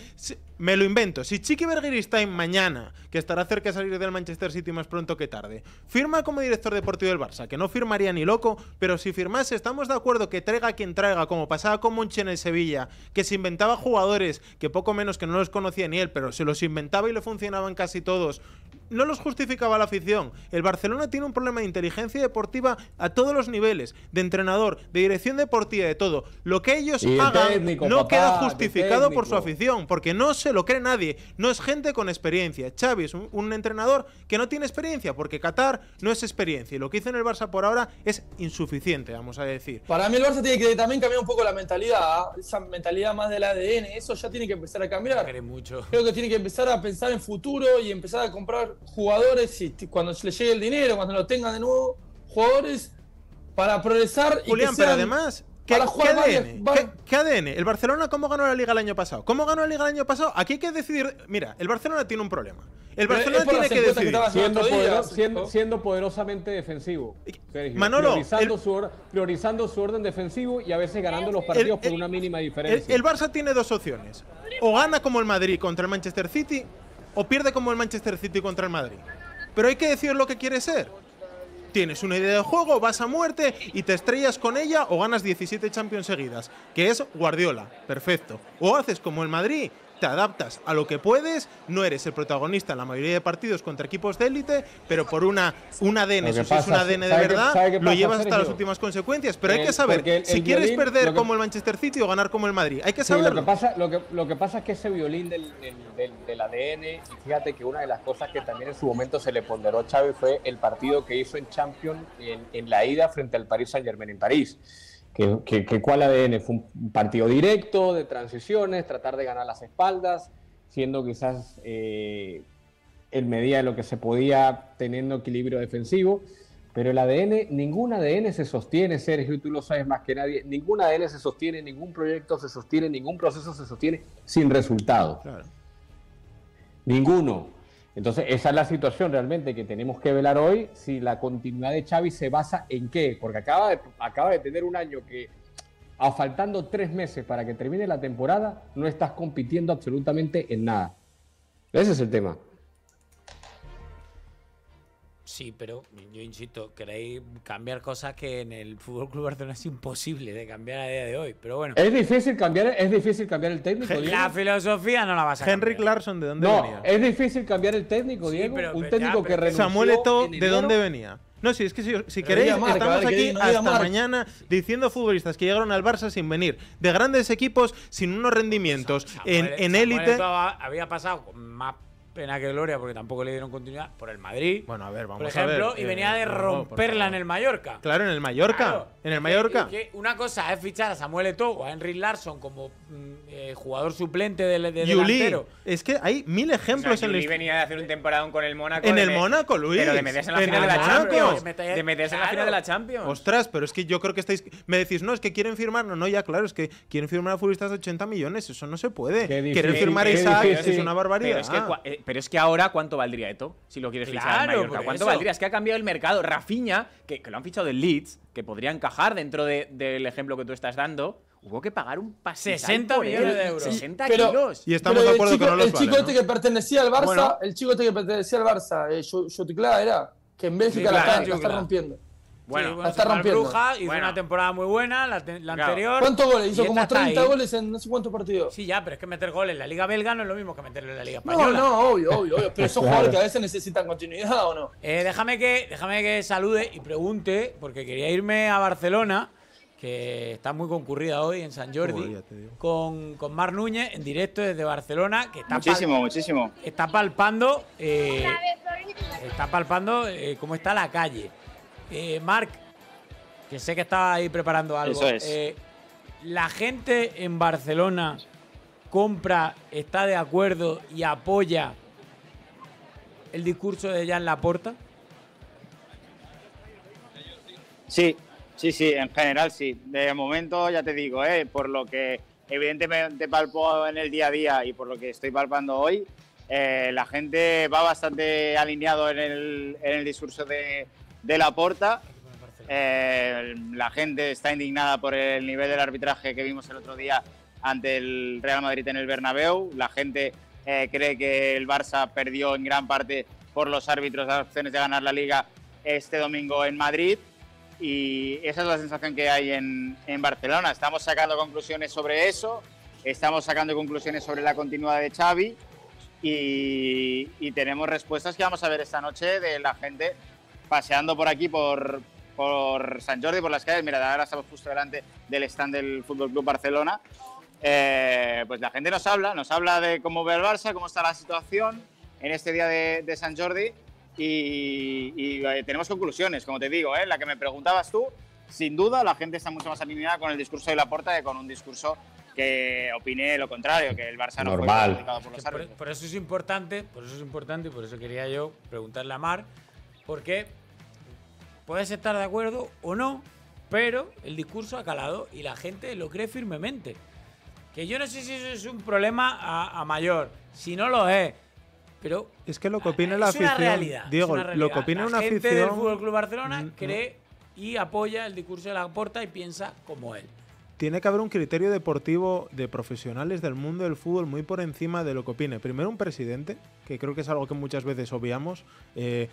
me lo invento. Si Chiqui en mañana, que estará cerca de salir del Manchester City más pronto que tarde, firma como director deportivo del Barça, que no firmaría ni loco, pero si firmase, estamos de acuerdo que traiga quien traiga, como pasaba con Munchen en Sevilla, que se inventaba jugadores que poco menos que no los conocía ni él, pero se los inventaba y le funcionaban casi todos no los justificaba la afición. El Barcelona tiene un problema de inteligencia deportiva a todos los niveles, de entrenador, de dirección deportiva, de todo. Lo que ellos hagan no queda justificado por su afición, porque no se lo cree nadie. No es gente con experiencia. Xavi es un, entrenador que no tiene experiencia, porque Qatar no es experiencia. Y lo que hizo en el Barça por ahora es insuficiente, vamos a decir. Para mí el Barça tiene que también cambiar un poco la mentalidad, esa mentalidad más del ADN, eso ya tiene que empezar a cambiar. Mucho. Creo que tiene que empezar a pensar en futuro y empezar a comprar jugadores, y cuando le llegue el dinero, cuando lo tengan de nuevo, jugadores para progresar y que sean pero además, ¿qué, ADN? ¿Qué, ADN? ¿El Barcelona cómo ganó la Liga el año pasado? ¿Cómo ganó la Liga el año pasado? Aquí hay que decidir. Mira, el Barcelona tiene un problema. El Barcelona tiene que decidir. siendo, poderosamente defensivo. Manolo. Priorizando, su orden defensivo y a veces ganando los partidos por una mínima diferencia. el Barça tiene dos opciones. O gana como el Madrid contra el Manchester City o pierde como el Manchester City contra el Madrid. Pero hay que decir lo que quiere ser. Tienes una idea de juego, vas a muerte y te estrellas con ella o ganas 17 Champions seguidas, que es Guardiola, perfecto. O haces como el Madrid, te adaptas a lo que puedes, no eres el protagonista en la mayoría de partidos contra equipos de élite, pero por una, un ADN, eso es un ADN de verdad, lo llevas hasta las últimas consecuencias. Pero hay eh, que saber, si quieres perder como el Manchester City o ganar como el Madrid, hay que saber. lo, que pasa, lo, que, pasa es que ese violín del, ADN, y fíjate que una de las cosas que también en su momento se le ponderó a Chávez fue el partido que hizo en Champions en, en la ida frente al Paris Saint Germain en París que, cuál ADN fue un partido directo, de transiciones, tratar de ganar las espaldas, siendo quizás eh, en medida de lo que se podía teniendo equilibrio defensivo. Pero el ADN, ningún ADN se sostiene, Sergio, tú lo sabes más que nadie. Ningún ADN se sostiene, ningún proyecto se sostiene, ningún proceso se sostiene sin resultado. Ninguno. Entonces, esa es la situación realmente que tenemos que velar hoy, si la continuidad de Xavi se basa en qué, porque acaba de, acaba de tener un año que, a faltando tres meses para que termine la temporada, no estás compitiendo absolutamente en nada. Ese es el tema. Sí, pero yo insisto, queréis cambiar cosas que en el Fútbol Club Barcelona es imposible de cambiar a día de hoy. Pero bueno. Es difícil cambiar, es difícil cambiar el técnico. Diego? La filosofía no la vas a. cambiar. ¿Henrik Larsson ¿de dónde no, venía? Es difícil cambiar el técnico, Diego. un técnico que renunció. Samuel Eto, ¿de dónde venía? No, si es que si, queréis, estamos aquí hasta mañana diciendo futbolistas que llegaron al Barça sin venir, de grandes equipos, sin unos rendimientos, en élite. había pasado más pena que gloria porque tampoco le dieron continuidad por el Madrid. Bueno, a ver, vamos por ejemplo, y eh, venía de romperla en el Mallorca. Claro, en el Mallorca. En el Mallorca. una cosa es fichar a Samuel Eto'o o a Henry Larson como mm, eh, jugador suplente del de, delantero. Es que hay mil ejemplos en el venía de hacer un temporada con el Mónaco. En el Mónaco, Luis. Pero de meterse en la final de la Champions. De meterse en la final de la Champions. Ostras, pero es que yo creo que estáis me decís, "No, es que quieren firmar, no, no, ya claro, es que quieren firmar a futbolistas de 80 millones, eso no se puede. Quieren firmar a Isaac, es una barbaridad. Eh, pero es que ahora, ¿cuánto valdría esto Si lo quieres claro, fichar en Mallorca. ¿Cuánto valdría? Es que ha cambiado el mercado. Rafinha, que, lo han fichado del Leeds, que podría encajar dentro del ejemplo que tú estás dando. Hubo que pagar un pase. 60 millones de euros. 60 kilos. Y estamos de acuerdo que El chico este que pertenecía al Barça, el chico este que pertenecía al Barça, eh, era, que en Bélgica la, la está rompiendo. Bueno, está rompiendo. Bruja una temporada muy buena, la, anterior. ¿Cuántos goles? Hizo como 30 goles en no sé cuántos partidos. Sí, ya, pero es que meter goles en la Liga Belga no es lo mismo que meterlo en la Liga Española. No, no, obvio, obvio, obvio. Pero esos [LAUGHS] jugadores que a veces necesitan continuidad o no. Eh, déjame, que, déjame que salude y pregunte, porque quería irme a Barcelona, que está muy concurrida hoy en San ah, Jordi, con, con, Mar Núñez en directo desde Barcelona, que está muchísimo, muchísimo. Está palpando, eh, está palpando eh, cómo está la calle. Eh, Marc, que sé que estaba ahí preparando algo. Eso es. Eh, la gente en Barcelona compra, está de acuerdo y apoya el discurso de Jan Laporta. Sí, sí, sí, en general sí. De momento ya te digo, eh, por lo que evidentemente palpo en el día a día y por lo que estoy palpando hoy, la gente va bastante alineado en el discurso de, de la porta. Eh, la gente está indignada por el nivel del arbitraje que vimos el otro día ante el Real Madrid en el Bernabéu. La gente eh, cree que el Barça perdió en gran parte por los árbitros las opciones de ganar la liga este domingo en Madrid. Y esa es la sensación que hay en, Barcelona. Estamos sacando conclusiones sobre eso, estamos sacando conclusiones sobre la continuidad de Xavi y, y tenemos respuestas que vamos a ver esta noche de la gente paseando por aquí, por, por San Jordi, por las calles. Mira, ahora estamos justo delante del stand del Fútbol Club Barcelona. Eh, pues la gente nos habla, nos habla de cómo ve el Barça, cómo está la situación en este día de, San Jordi. Y, eh, tenemos conclusiones, como te digo, ¿eh? la que me preguntabas tú, sin duda la gente está mucho más animada con el discurso de la puerta que con un discurso que opine lo contrario, que el Barça no Normal. fue por los árbitros. Por, eso es importante, por eso es importante y por eso quería yo preguntarle a Mar, porque Puedes estar de acuerdo o no, pero el discurso ha calado y la gente lo cree firmemente. Que yo no sé si eso es un problema a, mayor, si no lo es. Pero es que lo que opina la afición, Diego, lo que opina la una gente afición del Fútbol Club Barcelona cree y apoya el discurso de la Porta y piensa como él. Tiene que haber un criterio deportivo de profesionales del mundo del fútbol muy por encima de lo que opine. Primero un presidente, que creo que es algo que muchas veces obviamos. Eh,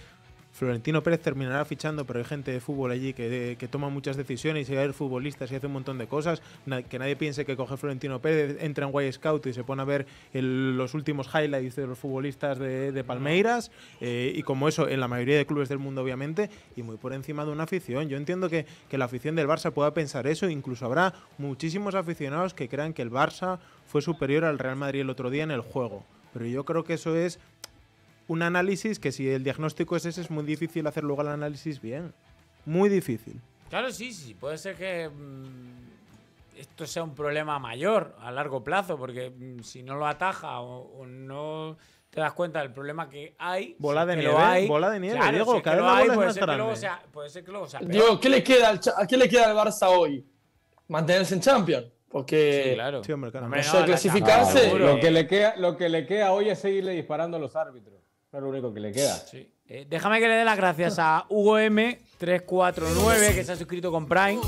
Florentino Pérez terminará fichando, pero hay gente de fútbol allí que, toma muchas decisiones y hay futbolistas y hace un montón de cosas. Que nadie piense que coge Florentino Pérez, entra en White Scout y se pone a ver los últimos highlights de los futbolistas de, Palmeiras eh, y como eso en la mayoría de clubes del mundo, obviamente, y muy por encima de una afición. Yo entiendo que, que la afición del Barça pueda pensar eso, incluso habrá muchísimos aficionados que crean que el Barça fue superior al Real Madrid el otro día en el juego. Pero yo creo que eso es un análisis que si el diagnóstico es ese, es muy difícil hacer luego el análisis bien. Muy difícil. Claro, sí, sí. Puede ser que mm, esto sea un problema mayor a largo plazo, porque mm, si no lo ataja o, no te das cuenta del problema que hay. Bola de nieve, bola de nieve, claro, Diego. puede, ser que luego sea ¿qué le queda al, ¿a qué le queda al Barça hoy? Mantenerse en Champions. Porque sí, claro. clasificarse. lo, que le queda, lo que le queda hoy es seguirle disparando a los árbitros lo único que le queda. Eh, déjame que le dé las gracias a UOM349 que se ha suscrito con Prime.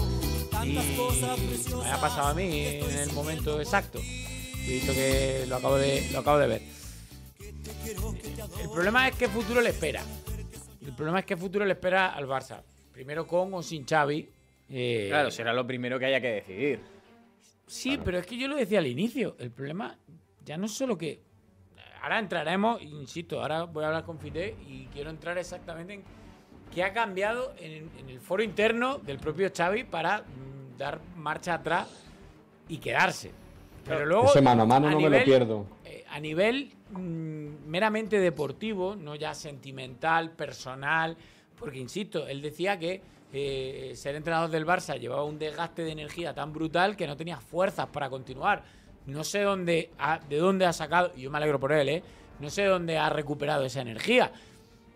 Y me ha pasado a mí en el momento exacto. He visto que lo acabo de, acabo de ver. El problema es que futuro le espera. El problema es que futuro le espera al Barça. Primero con o sin Xavi. Eh, claro, será lo primero que haya que decidir. Sí, pero es que yo lo decía al inicio. El problema ya no es solo que ahora entraremos, insisto, ahora voy a hablar con Fide y quiero entrar exactamente en qué ha cambiado en, el foro interno del propio Xavi para mm, dar marcha atrás y quedarse. Pero luego. mano a mano no me lo pierdo. Eh, a nivel mm, meramente deportivo, no ya sentimental, personal, porque insisto, él decía que eh, ser entrenador del Barça llevaba un desgaste de energía tan brutal que no tenía fuerzas para continuar no sé dónde de dónde ha sacado, y yo me alegro por él, ¿eh? No sé dónde ha recuperado esa energía.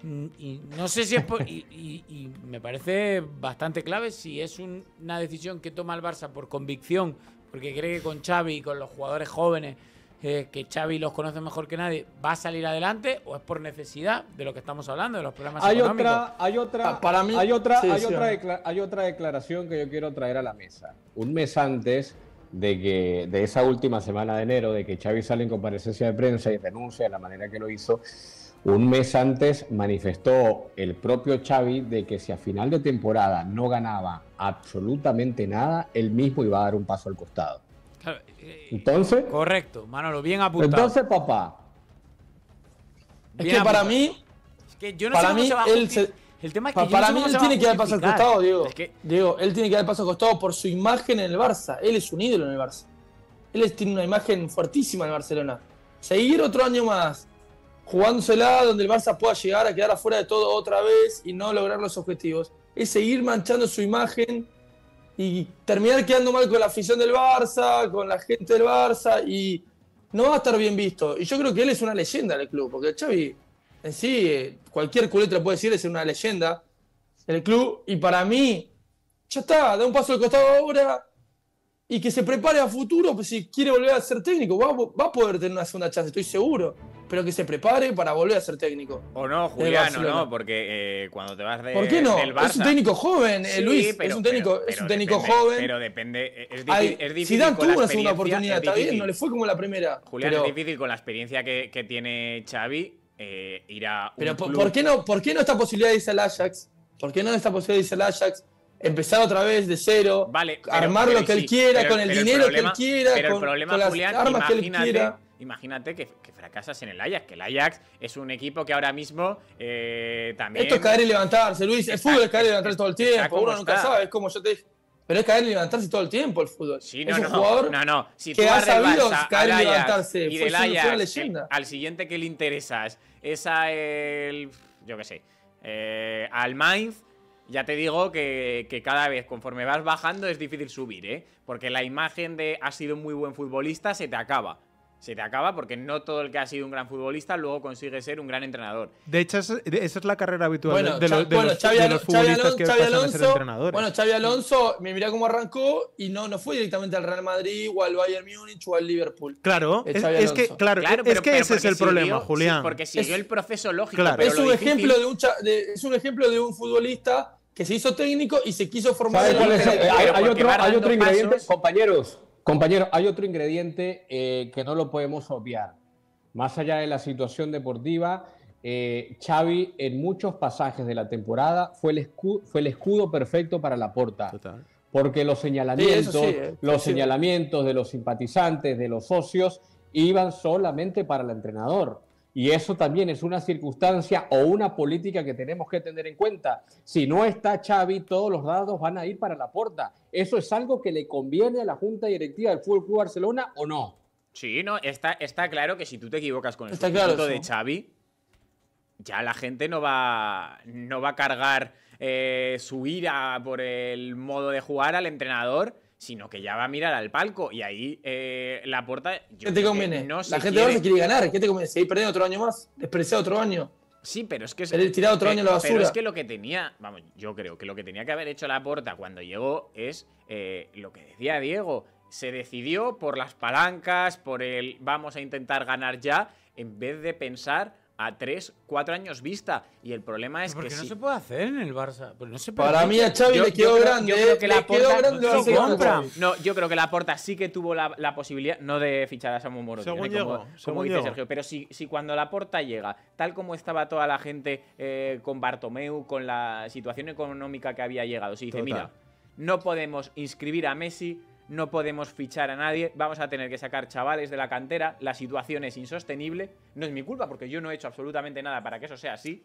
Mm, y no sé si es y, me parece bastante clave si es una decisión que toma el Barça por convicción, porque cree que con Xavi y con los jugadores jóvenes, eh, que Xavi los conoce mejor que nadie, va a salir adelante o es por necesidad de lo que estamos hablando, de los problemas hay Otra, hay otra, hay otra, hay, otra hay otra declaración que yo quiero traer a la mesa. Un mes antes de que de esa última semana de enero, de que Xavi sale en comparecencia de prensa y renuncia de la manera que lo hizo, un mes antes manifestó el propio Xavi de que si a final de temporada no ganaba absolutamente nada, él mismo iba a dar un paso al costado. Eh, entonces. Correcto, Manolo, bien apuntado. Entonces, papá. es que para mí. Es que yo no sé el tema es que. para mí, él tiene que dar paso al costado, Diego. Diego, él tiene que dar paso al costado por su imagen en el Barça. Él es un ídolo en el Barça. Él tiene una imagen fuertísima en Barcelona. Seguir otro año más jugándosela donde el Barça pueda llegar a quedar afuera de todo otra vez y no lograr los objetivos. Es seguir manchando su imagen y terminar quedando mal con la afición del Barça, con la gente del Barça y no va a estar bien visto. Y yo creo que él es una leyenda del club, porque Xavi en sí, cualquier culetra puede decir, es una leyenda el club. Y para mí, ya está, da un paso al costado ahora y que se prepare a futuro, pues si quiere volver a ser técnico, va, a poder tener una segunda chance, estoy seguro. Pero que se prepare para volver a ser técnico. O no, Juliano, ¿no? Porque eh, cuando te vas de, ¿Por qué no? es un técnico joven, eh, Luis. es un técnico, técnico joven. Pero depende. Eh, es, es difícil. Si una segunda oportunidad, está bien, no le fue como la primera. Julián, es difícil con la experiencia que, que tiene Xavi eh, ir a. Un Pero ¿por, qué no, ¿por qué no esta posibilidad de el Ajax? ¿Por qué no esta posibilidad de irse al Ajax? empezar otra vez de cero, vale, armar lo que él quiera, con el dinero que él quiera, pero con, el problema, las Julián, armas que él quiera. Imagínate que, fracasas en el Ajax, que el Ajax es un equipo que ahora mismo eh, también. Esto es caer y levantarse, Luis. el fútbol es caer y levantarse todo el tiempo. Uno nunca sabe, es como yo te dije. Pero es caer y levantarse todo el tiempo el fútbol. Sí, no, es un no, jugador no, no. Si que ha sabido caer y levantarse. Y del Ajax, leyenda. Eh, al siguiente que le interesas es a el, yo qué sé, eh, al Mainz, ya te digo que, que, cada vez conforme vas bajando es difícil subir, ¿eh? Porque la imagen de has sido muy buen futbolista se te acaba se te acaba porque no todo el que ha sido un gran futbolista luego consigue ser un gran entrenador. De hecho, esa es la carrera habitual de, los, de bueno, Alonso, entrenadores. Bueno, Xavi Alonso, me mira cómo arrancó y no, no fue directamente al Real Madrid o al Bayern Múnich o al Liverpool. Claro, eh, es, que, claro, es que ese es el problema, Julián. porque siguió el proceso lógico. es, un ejemplo de un es un ejemplo de un futbolista que se hizo técnico y se quiso formar. Hay, otro, ingrediente, compañeros. Compañero, hay otro ingrediente eh, que no lo podemos obviar. Más allá de la situación deportiva, eh, Xavi en muchos pasajes de la temporada fue el escudo, perfecto para la porta. Porque los eh, señalamientos, los señalamientos de los simpatizantes, de los socios, iban solamente para el entrenador. Y eso también es una circunstancia o una política que tenemos que tener en cuenta. Si no está Xavi, todos los dados van a ir para la puerta. ¿Eso es algo que le conviene a la Junta Directiva del Fútbol Club Barcelona o no? Sí, no, está, claro que si tú te equivocas con el está de Xavi, ya la gente no va, no va a cargar eh, su ira por el modo de jugar al entrenador sino que ya va a mirar al palco y ahí eh, la puerta. ¿Qué te conviene? la gente quiere... quiere ganar. ¿Qué te conviene? ¿Seguir perdiendo otro año más? Expresé otro año? Sí, pero es que. el tirar otro año la basura. Pero es que lo que tenía. Vamos, yo creo que lo que tenía que haber hecho la puerta cuando llegó es eh, lo que decía Diego. Se decidió por las palancas, por el vamos a intentar ganar ya, en vez de pensar a tres, cuatro años vista. Y el problema es que. no se puede hacer en el Barça? Pues no se Para mí a Xavi le quedó grande. Yo creo que la Porta, no, yo creo que la Porta sí que tuvo la, posibilidad, no de fichar a Samu Moro, ¿eh? como, dice Sergio. Pero si, si cuando la Porta llega, tal como estaba toda la gente eh, con Bartomeu, con la situación económica que había llegado, si dice, mira, no podemos inscribir a Messi no podemos fichar a nadie, vamos a tener que sacar chavales de la cantera, la situación es insostenible, no es mi culpa porque yo no he hecho absolutamente nada para que eso sea así,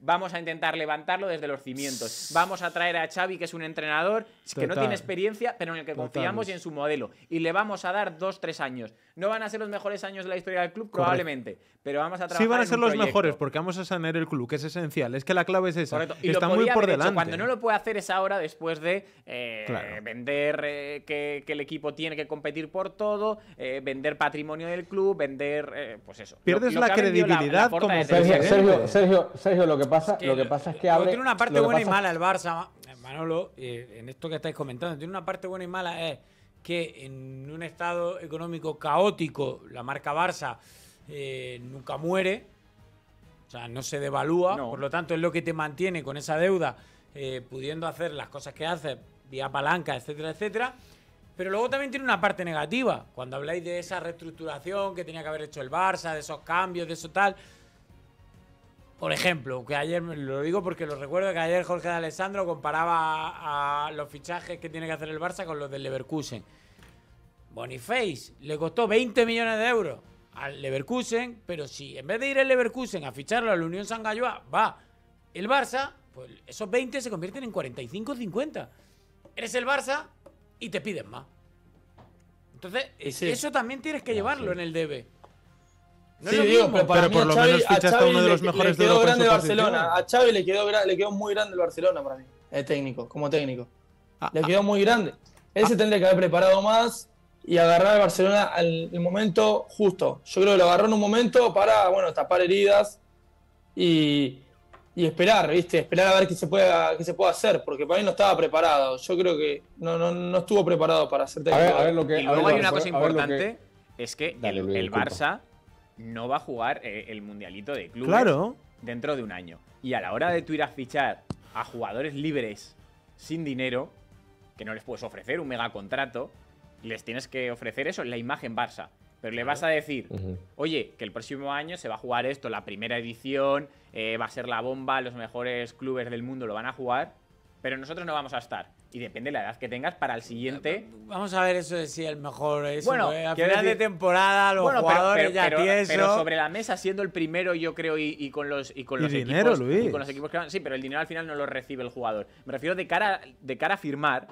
Vamos a intentar levantarlo desde los cimientos. Vamos a traer a Xavi, que es un entrenador que no tiene experiencia, pero en el que confiamos y en su modelo. Y le vamos a dar dos, tres años. No van a ser los mejores años de la historia del club, probablemente. Pero vamos a trabajar. Sí, van a ser los mejores, porque vamos a sanear el club, que es esencial. Es que la clave es esa. Y Está muy por delante. Cuando no lo puede hacer es ahora, después de eh, vender eh, que, el equipo tiene que competir por todo, eh, vender patrimonio del club, vender. pues eso. Pierdes la credibilidad como Sergio, Sergio, Sergio, lo que lo que pasa es que tiene una parte buena y mala el Barça, Manolo, eh, en esto que estáis comentando, tiene una parte buena y mala es que en un estado económico caótico la marca Barça eh, nunca muere, o sea, no se devalúa, por lo tanto es lo que te mantiene con esa deuda, eh, pudiendo hacer las cosas que hace vía palanca, etcétera, etcétera. Pero luego también tiene una parte negativa, cuando habláis de esa reestructuración que tenía que haber hecho el Barça, de esos cambios, de eso tal. Por ejemplo, que ayer, lo digo porque lo recuerdo que ayer Jorge de Alessandro comparaba a los fichajes que tiene que hacer el Barça con los del Leverkusen. Boniface le costó 20 millones de euros al Leverkusen, pero si en vez de ir el Leverkusen a ficharlo a la Unión San Galloa, va el Barça, pues esos 20 se convierten en 45 50. Eres el Barça y te piden más. Entonces, eso también tienes que llevarlo en el debe sí, pero, por lo menos fichaste a, uno de los le, mejores le quedó de grande Barcelona. A Xavi le quedó, muy grande el Barcelona para mí, el técnico, como técnico. Ah, le ah. quedó muy grande. Él ah. se tendría que haber preparado más y agarrar al Barcelona al momento justo. Yo creo que lo agarró en un momento para, bueno, tapar heridas y, esperar, ¿viste? Esperar a ver qué se, pueda, qué se puede hacer, porque para mí no estaba preparado. Yo creo que no, no, no estuvo preparado para hacer técnico. A ver, a lo que, y luego hay una cosa importante, es que el Barça no va a jugar eh, el mundialito de clubes dentro de un año. Y a la hora de tú ir a fichar a jugadores libres sin dinero, que no les puedes ofrecer un mega contrato, les tienes que ofrecer eso, la imagen Barça. Pero le vas a decir, oye, que el próximo año se va a jugar esto, la primera edición, eh, va a ser la bomba, los mejores clubes del mundo lo van a jugar, pero nosotros no vamos a estar y depende de la edad que tengas para el siguiente. Vamos a ver eso de si el mejor es. Bueno, ¿no? Eh, a de temporada los jugadores pero, ya pero, pero, sobre la mesa siendo el primero yo creo y, con los y con los Luis. sí, pero el dinero al final no lo recibe el jugador. Me refiero de cara de cara a firmar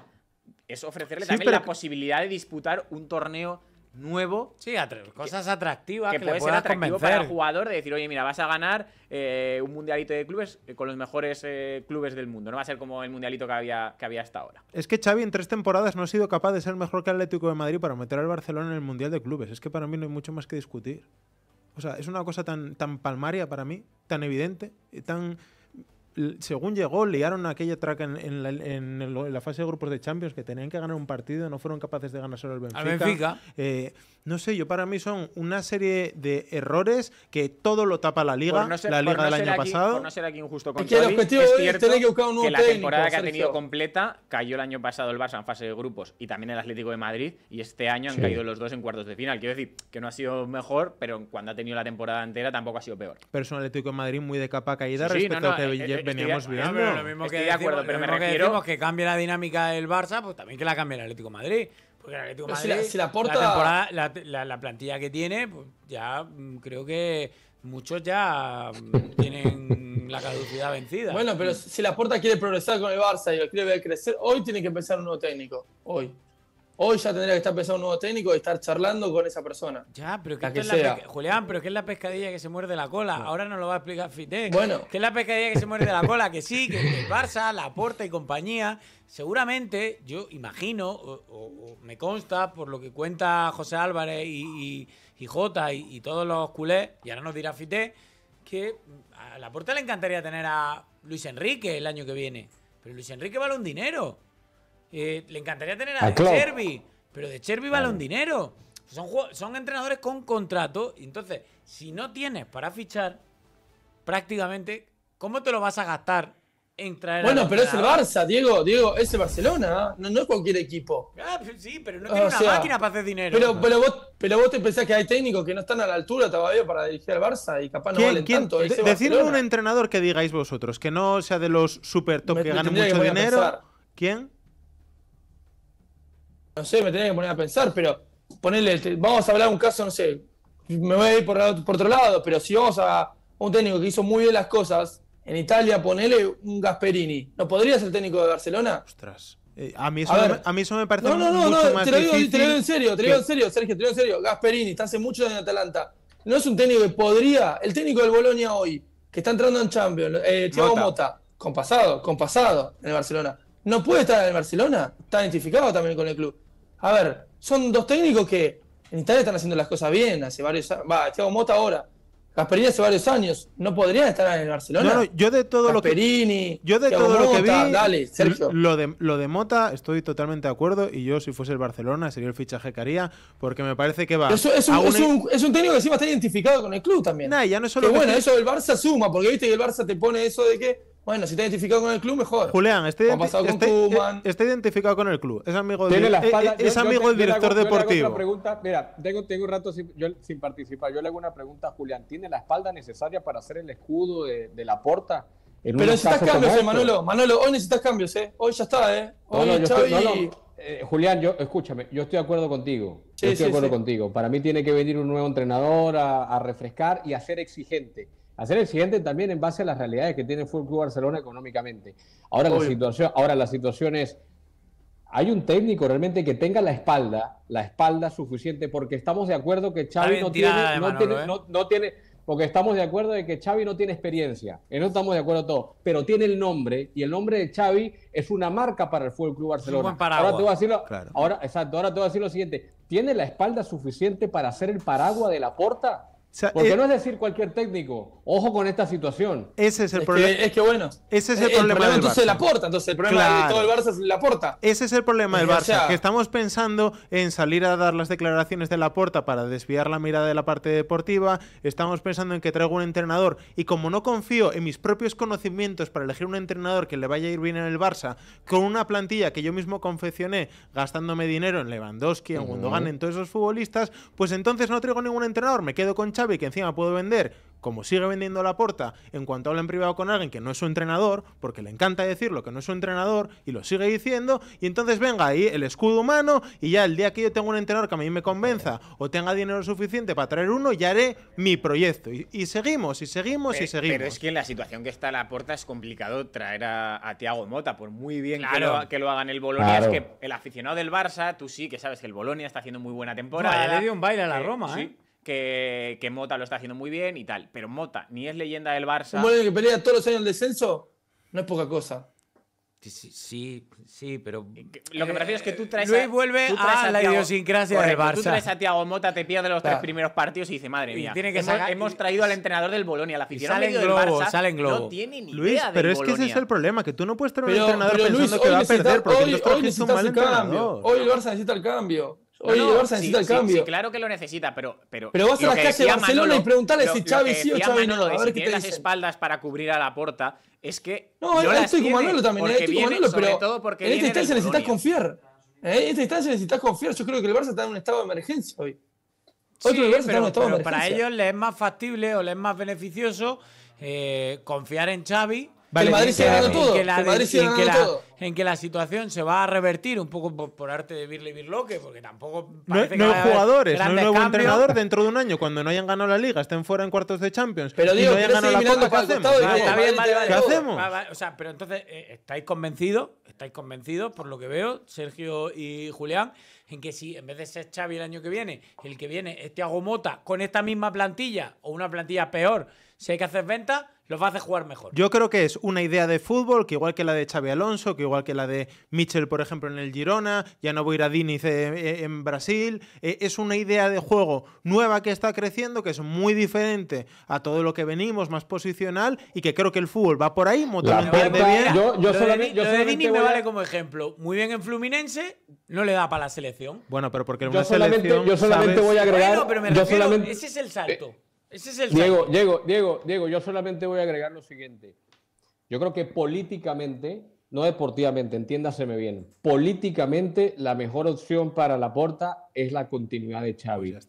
es ofrecerle también la posibilidad de disputar un torneo nuevo. Sí, cosas atractivas que, que puede ser atractivo para el jugador de decir, oye, mira, vas a ganar eh, un mundialito de clubes eh, con los mejores eh, clubes del mundo. No va a ser como el mundialito que había, que había hasta ahora. Es que Xavi en tres temporadas no ha sido capaz de ser mejor que Atlético de Madrid para meter al Barcelona en el mundial de clubes. Es que para mí no hay mucho más que discutir. O sea, es una cosa tan, tan palmaria para mí, tan evidente, y tan según llegó, liaron aquella traca en, la, fase de grupos de Champions que tenían que ganar un partido, no fueron capaces de ganar solo el Benfica. Benfica. Eh, no sé, yo para mí son una serie de errores que todo lo tapa la liga, la liga del año pasado. no ser aquí injusto con es cierto que, la temporada que ha tenido completa cayó el año pasado el Barça en fase de grupos y también el Atlético de Madrid y este año han caído los dos en cuartos de final. Quiero decir que no ha sido mejor, pero cuando ha tenido la temporada entera tampoco ha sido peor. Pero es un Atlético de Madrid muy de capa caída respecto a veníamos bien, viendo. lo mismo de acuerdo, pero me refiero... Que que cambie la dinámica del Barça, pues también que la cambie el Atlético de Madrid. Porque el Atlético Madrid, si la, porta... la, temporada, la, la, plantilla que tiene, pues ya mm, creo que muchos ya mm, [LAUGHS] tienen la caducidad vencida. Bueno, pero si la porta quiere progresar con el Barça y quiere ver crecer, hoy tiene que empezar un nuevo técnico. Hoy. Hoy ya tendría que estar pensando un nuevo técnico y estar charlando con esa persona. Ya, pero que, es la Julián, pero que es la pescadilla que se muerde la cola. Ahora nos lo va a explicar Fité. Bueno. Que es la pescadilla que se muerde la cola, que sí, que el Barça, la y compañía. Seguramente, yo imagino, o, me consta, por lo que cuenta José Álvarez y, y Jota y, todos los culés, y ahora nos dirá Fité que a la le encantaría tener a Luis Enrique el año que viene. Pero Luis Enrique vale un dinero. Eh, le encantaría tener a, pero De Cherby vale un dinero. Son, son entrenadores con contrato. Entonces, si no tienes para fichar, prácticamente, ¿cómo te lo vas a gastar en traer Bueno, pero es el Barça, Diego, Diego, es Barcelona, ¿eh? no, es cualquier equipo. Ah, pues sí, pero no tiene una máquina para hacer dinero. Pero, vos, te pensás que hay técnicos que no están a la altura todavía para dirigir al Barça y capaz no valen tanto. decidme un entrenador que digáis vosotros, que no sea de los super top que ganan mucho dinero. ¿Quién? no sé, me tenía que poner a pensar, pero ponerle, vamos a hablar un caso, no sé, me voy a ir por, por otro lado, pero si vamos a un técnico que hizo muy bien las cosas, en Italia ponele un Gasperini, ¿no podría ser técnico de Barcelona? Ostras. Eh, a, mí eso a, me, mí eso me parece no, no, no, no, te lo, digo, en serio, te lo digo en serio, Sergio, te lo digo en serio. Gasperini está hace mucho en Atalanta. No es un técnico que podría, el técnico del Bolonia hoy, que está entrando en Champions, eh, Thiago Mota. con pasado, con pasado en el Barcelona. No puede estar en el Barcelona, está identificado también con el club a ver, son dos técnicos que en Italia están haciendo las cosas bien, hace varios años, va, Thiago Mota ahora, Gasperini hace varios años, no podrían estar en el Barcelona. No, no, yo de todo lo que yo de todo lo que vi, dale, Sergio. Lo de, Mota estoy totalmente de acuerdo y yo si fuese el Barcelona sería el fichaje que haría porque me parece que va. Eso, es, un, es, un, técnico que encima está identificado con el club también. Nah, ya no solo que, bueno, eso el Barça suma porque viste que el Barça te pone eso de que bueno, si te identificado con el club, mejor. Julián, está, e-, identificado con el club. Es amigo del, de, es amigo director deportivo. pregunta, mira, tengo, tengo un rato sin, participar. Yo le hago una pregunta a Julián. ¿Tiene la espalda necesaria para hacer el escudo de, la porta? Pero necesitas cambios, eh, Manolo. Manolo, hoy necesitas cambios, ¿eh? Hoy ya está, ¿eh? no, no, eh, Julián, yo, escúchame, yo estoy de acuerdo contigo. estoy de acuerdo contigo. Para mí tiene que venir un nuevo entrenador a, a refrescar y a ser exigente hacer el siguiente también en base a las realidades que tiene el Club Barcelona económicamente. Ahora la, situación, ahora la situación es, hay un técnico realmente que tenga la espalda, la espalda suficiente, porque estamos de acuerdo que Xavi eh? no tiene, no, tiene no, porque estamos de acuerdo de que Xavi no tiene experiencia, en estamos de acuerdo todos, pero tiene el nombre, y el nombre de Xavi es una marca para el FC Barcelona. Ahora te voy a decir lo, ahora, ahora te voy a decir lo siguiente, ¿tiene la espalda suficiente para ser el paraguas de la porta? Porque eh, no es decir cualquier técnico, ojo con esta situación. Ese es el problema. es que bueno. Ese es el, eh, problema, entonces la porta, entonces el problema de todo el Barça es la porta. Ese es el problema del eh, Barça, que estamos pensando en salir a dar las declaraciones de la porta para desviar la mirada de la parte deportiva, estamos pensando en que traigo un entrenador y como no confío en mis propios conocimientos para elegir un entrenador que le vaya a ir bien en el Barça, con una plantilla que yo mismo confeccioné gastándome dinero en Lewandowski, en Gundogan, en todos esos futbolistas, pues entonces no traigo ningún entrenador, me quedo con y que encima puedo vender como sigue vendiendo la porta en cuanto habla en privado con alguien que no es su entrenador, porque le encanta decirlo que no es su entrenador y lo sigue diciendo, y entonces venga ahí el escudo humano y ya el día que yo tenga un entrenador que a mí me convenza o tenga dinero suficiente para traer uno, ya haré mi proyecto. Y, seguimos, y seguimos, y seguimos. Pero es que en la situación que está la porta es complicado traer a, Thiago Tiago Mota, por muy bien que, lo, que, lo, hagan el Bolonia. Es que el aficionado del Barça, tú sí que sabes que el Bolonia está haciendo muy buena temporada. le dio un baile a la eh, Roma, ¿eh? que, que, Mota lo está haciendo muy bien y tal. Pero Mota ni es leyenda del Barça. Un Moreno que pelea todos los años el descenso no es poca cosa. Sí, sí, sí, pero. Eh, lo que me refiero es que tú traes. Luis a, vuelve a, la Thiago, idiosincrasia del Barça. Tú traes a Tiago Mota, te pierde los tres primeros partidos y dice, madre mía. Tiene que hemos, hemos, traído al entrenador del Bolonia, la afición del globo, Barça. globo. No tiene ni Luis, idea pero es que ese es el problema, que tú no puedes traer un entrenador pero pensando Luis, que va a perder, porque hoy, hoy, necesita el cambio. hoy el Barça necesita el cambio. Oye, el Barça necesita el cambio. Sí, claro que lo necesita, pero. Pero, pero vas a las casas de Barcelona y preguntarle si Xavi sí o Xavi no. A ver si qué las espaldas para cubrir a la porta, es que. No, no eh, estoy con Manolo también, eh, estoy viene, con Manolo, pero. en esta instancia necesitas confiar. Eh, en esta instancia necesitas confiar. Yo creo que el Barça está en un estado de emergencia hoy. Otro sí, pero, pero, pero para ellos les es más factible o les es más beneficioso confiar en Xavi el Madrid ha ganado todo. En que la situación se va a revertir un poco por, arte de Birle Birloque, porque tampoco. no, no hay jugadores, no nuevo entrenador dentro de un año, cuando no hayan ganado la liga, estén fuera en cuartos de Champions. Pero digo, no hayan ganado la ¿qué hacemos? o sea, pero entonces, eh, eh, ¿estáis convencidos? ¿Estáis convencidos, por lo que veo, Sergio y Julián, en que si en vez de ser Xavi el año que viene, el que viene es Tiago Mota con esta misma plantilla o una plantilla peor, si hay que hacer ventas? los va a hacer jugar mejor. Yo creo que es una idea de fútbol que igual que la de Xavi Alonso, que igual que la de Mitchell, por ejemplo, en el Girona, ya no voy a ir a Diniz eh, eh, en Brasil, eh, es una idea de juego nueva que está creciendo, que es muy diferente a todo lo que venimos, más posicional, y que creo que el fútbol va por ahí, bien. Yo, yo de, yo me vale como ejemplo. Muy bien en Fluminense, no le da para la selección. Bueno, pero porque selección... Yo solamente voy a agregar... ese es el salto es el Diego, Diego, Diego, Diego, yo solamente voy a agregar lo siguiente. Yo creo que políticamente, no deportivamente, entiéndaseme bien, políticamente la mejor opción para Laporta es la continuidad de Xavi. Pues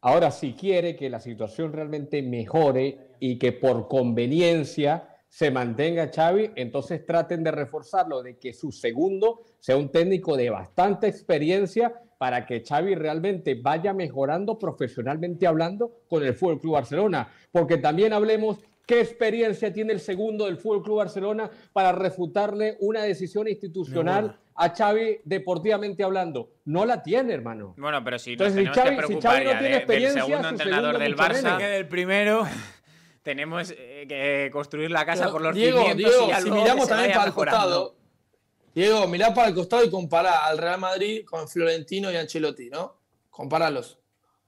Ahora, si quiere que la situación realmente mejore y que por conveniencia se mantenga Xavi, entonces traten de reforzarlo, de que su segundo sea un técnico de bastante experiencia para que Xavi realmente vaya mejorando profesionalmente hablando con el Fútbol Club Barcelona, porque también hablemos qué experiencia tiene el segundo del Fútbol Club Barcelona para refutarle una decisión institucional a Xavi deportivamente hablando. No la tiene, hermano. Bueno, pero si no tiene experiencia, del segundo entrenador del Barça, que del primero tenemos eh, que construir la casa por los cimientos y si miramos también para Diego, mirá para el costado y compará al Real Madrid con Florentino y Ancelotti, ¿no? Compáralos.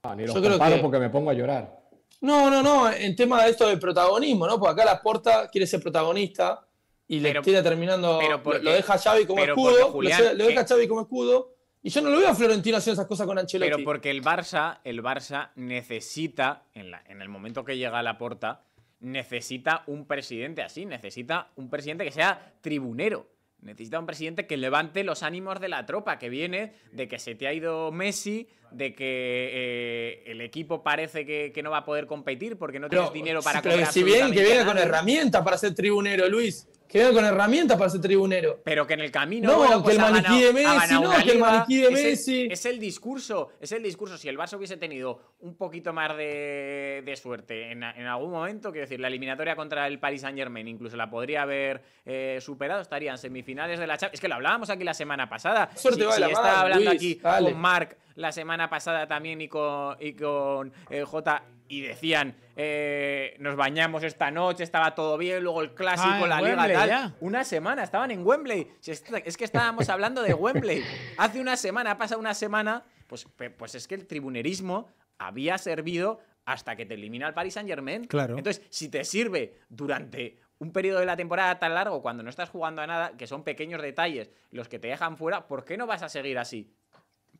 No, ah, ni los Yo comparo porque me pongo a llorar. No, no, no, en tema de esto del protagonismo, ¿no? Porque acá la Porta quiere ser protagonista y le está terminando, lo deja a Xavi como escudo, deja a eh, Xavi como escudo y yo no lo veo a Florentino haciendo esas cosas con Ancelotti. Pero porque el Barça, el Barça necesita, en, en el momento que llega a la porta, necesita un presidente así, necesita un presidente que sea tribunero. Necesita un presidente que levante los ánimos de la tropa que viene, de que se te ha ido Messi, de que eh, el equipo parece que, no va a poder competir porque no tienes dinero para comprar. Pero si bien que venga con herramientas para ser tribunero, Luis. Que venga con herramientas para ser tribunero. Pero que en el camino. No, pues que el maniquí de Messi, no, que el maniquí de Es, el discurso, es el discurso. Si el Barça hubiese tenido un poquito más de, suerte en, algún momento, quiero decir, la eliminatoria contra el Paris Saint Germain incluso la podría haber eh, superado, estarían semifinales de la Champions. Es que lo hablábamos aquí la semana pasada. Suerte si, está hablando aquí con Marc la semana pasada también y con, y con eh, J y decían, eh, nos bañamos esta noche, estaba todo bien, luego el clásico, ah, la liga, tal. Una semana, estaban en Wembley. es, que estábamos [LAUGHS] hablando de Wembley. Hace una semana, pasa una semana, pues, pues es que el tribunerismo había servido hasta que te elimina el Paris Saint Germain. Claro. Entonces, si te sirve durante un periodo de la temporada tan largo, cuando no estás jugando a nada, que son pequeños detalles los que te dejan fuera, ¿por qué no vas a seguir así?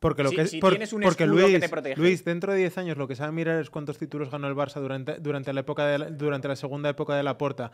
Porque lo que es, porque Luis, Luis, dentro de 10 años lo que sabe mirar es cuántos títulos ganó el Barça durante, durante, la, época durante la segunda época de la Porta.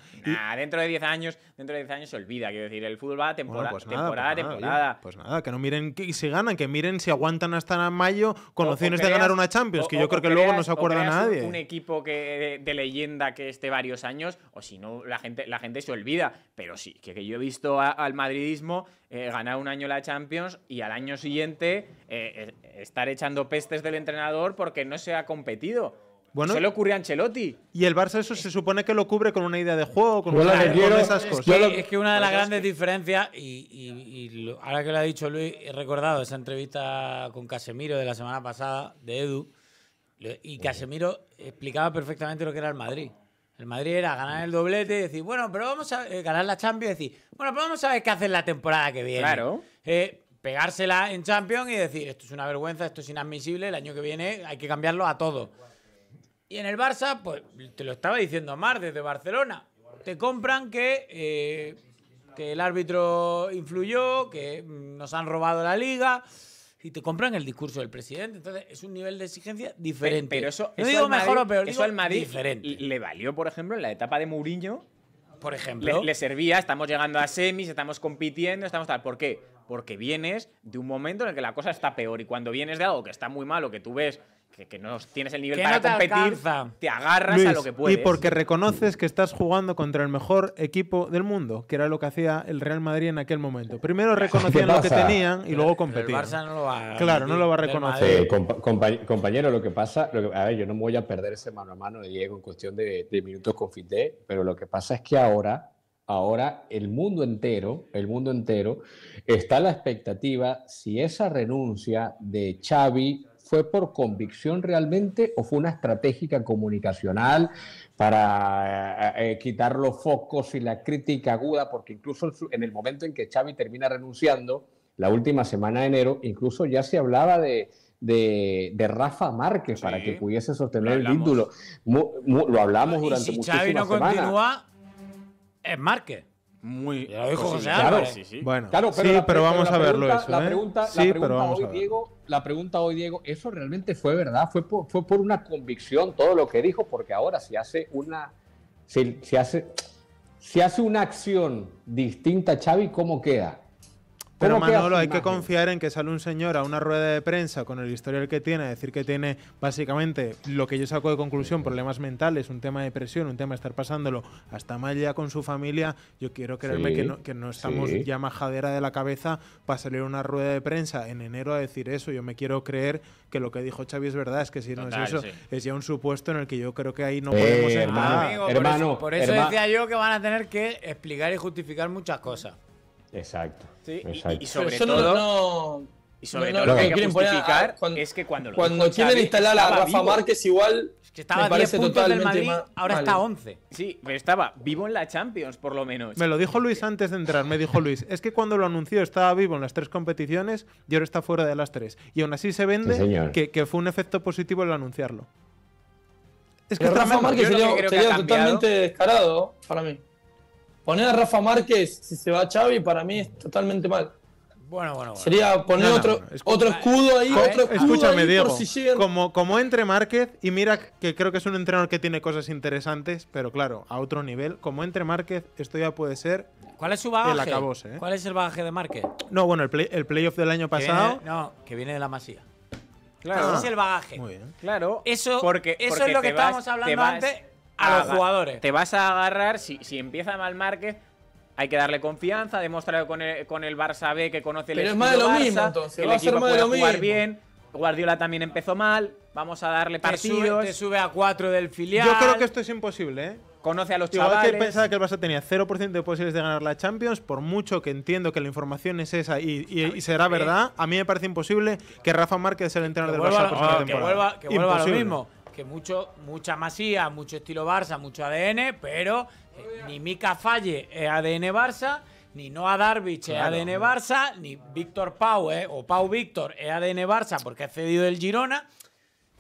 dentro de 10 años, dentro de 10 años se olvida, quiero decir, el fútbol va temporada, pues temporada, pues temporada. pues nada, que no miren y se ganan, que miren si aguantan hasta mayo con opciones de ganar una Champions, que yo creo que luego no se acuerda nadie. Un equipo de, leyenda que esté varios años, o si no, la gente, la gente se olvida. Pero sí, que, yo he visto al madridismo eh, ganar un año la Champions y al año siguiente. Eh, estar echando pestes del entrenador porque no se ha competido. Bueno, se le ocurre a Ancelotti. Y el Barça eso se supone que lo cubre con una idea de juego, con, una, esas cosas. Que, es que, una de las grandes diferencias, y, ahora que lo ha dicho Luis, he recordado esa entrevista con Casemiro de la semana pasada, de Edu, y Casemiro explicaba perfectamente lo que era el Madrid. El Madrid era ganar el doblete y decir, bueno, pero vamos a eh, ganar la Champions y decir, bueno, pero vamos a ver qué hace la temporada que viene. Claro. Eh, pegársela en Champions y decir, esto es una vergüenza, esto es inadmisible, el año que viene hay que cambiarlo a todo. Y en el Barça, pues te lo estaba diciendo Mar desde Barcelona, te compran que, eh, que el árbitro influyó, que mm, nos han robado la liga. Y te compran el discurso del presidente. Entonces, es un nivel de exigencia diferente. Pero, eso, mejor pero eso al Madrid diferente. le valió, por ejemplo, en la etapa de Mourinho por ejemplo. Le, le, servía, estamos llegando a semis, estamos compitiendo, estamos tal. ¿Por qué? porque vienes de un momento en el que la cosa está peor y cuando vienes de algo que está muy malo, que tú ves que, no tienes el nivel para competir, te agarras a lo que puedes. Y porque reconoces que estás jugando contra el mejor equipo del mundo, que era lo que hacía el Real Madrid en aquel momento. Primero reconocían lo que tenían y luego competían. el Barça no lo va Claro, no lo va a reconocer. Eh, compañero, lo que pasa, a ver, yo no voy a perder ese mano a mano de Diego en cuestión de, minutos con pero lo que pasa es que ahora ahora el mundo entero, el mundo entero, está a la expectativa si esa renuncia de Xavi fue por convicción realmente o fue una estratégica comunicacional para eh, eh, quitar los focos y la crítica aguda, porque incluso en el momento en que Xavi termina renunciando, la última semana de enero, incluso ya se hablaba de, Rafa Márquez para que pudiese sostener el título. lo hablamos durante ¿Y si no Continúa, es Márquez. Muy. José claro, Sí, pero, sí, pero vamos a verlo La pregunta, la pregunta hoy, Diego, ¿eso realmente fue verdad? ¿Fue por, fue por una convicción todo lo que dijo? Porque ahora si hace una. si, hace, si hace una acción distinta, Xavi, ¿cómo queda? Pero Manolo, hay que confiar en que sale un señor a una rueda de prensa con el historial que tiene, decir que tiene básicamente lo que yo saco de conclusión, problemas mentales, un tema de presión, un tema de estar pasándolo hasta más allá con su familia. Yo quiero creerme que, no, que, no, estamos ya majadera de la cabeza para salir a una rueda de prensa en enero a decir eso. Yo me quiero creer que lo que dijo Xavi es verdad, es que si no es eso, es ya un supuesto en el que yo creo que ahí no eh, podemos hermano, por eso, decía yo que van a tener que explicar y justificar muchas cosas. Exacto. Y, sobre todo. No, y sobre lo que, quieren que es que cuando, lo quieren instalar a Rafa Márquez, igual estaba 10 puntos del Madrid, ahora está está 11. Sí, pero estaba vivo en la Champions, por lo menos. Me lo dijo Luis antes de entrar, me dijo Luis, es que cuando lo anunció estaba vivo en las tres competiciones y ahora está fuera de las tres. Y aún así se vende que, fue un efecto positivo el anunciarlo. Es que Rafa Márquez sería totalmente descarado para mí poner a Rafa Márquez si se va Xavi para mí es totalmente mal. Bueno, bueno, bueno. Sería poner otro, otro escudo ahí, otro escudo escúchame, como, como entre Márquez, y mira que creo que es un entrenador que tiene cosas interesantes, pero claro, a otro nivel, como entre Márquez, esto ya puede ser ¿Cuál es su bagaje? El acabose, ¿eh? ¿Cuál es el bagaje de Márquez? No, bueno, el, play, el playoff del año pasado. no, que viene de la masía. Claro. es el bagaje. Muy bien. Claro. Eso, es lo que estábamos hablando antes a, los jugadores. Te vas a agarrar, si, si empieza mal Márquez, hay que darle confianza, demostrar con el, con el Barça B que conoce el Pero es más de lo mismo, el equipo puede jugar bien. Guardiola también empezó mal. Vamos a darle partidos. Sube, sube, a cuatro del filial. Yo creo que esto es imposible, ¿eh? Conoce a los chavales. que pensaba que el Barça tenía 0% de posibilidades de ganar la Champions, por mucho que entiendo que la información es esa y, será eh. verdad, a mí me parece imposible que Rafa Márquez sea el entrenador del Barça. vuelva, que vuelva a lo mismo que mucho, mucha masía, mucho estilo Barça, mucho ADN, pero eh, ni Mica Falle es ADN Barça, ni Noah Darvich es ADN Barça, ni Víctor Pau eh, o Pau Víctor es ADN Barça porque ha cedido el Girona.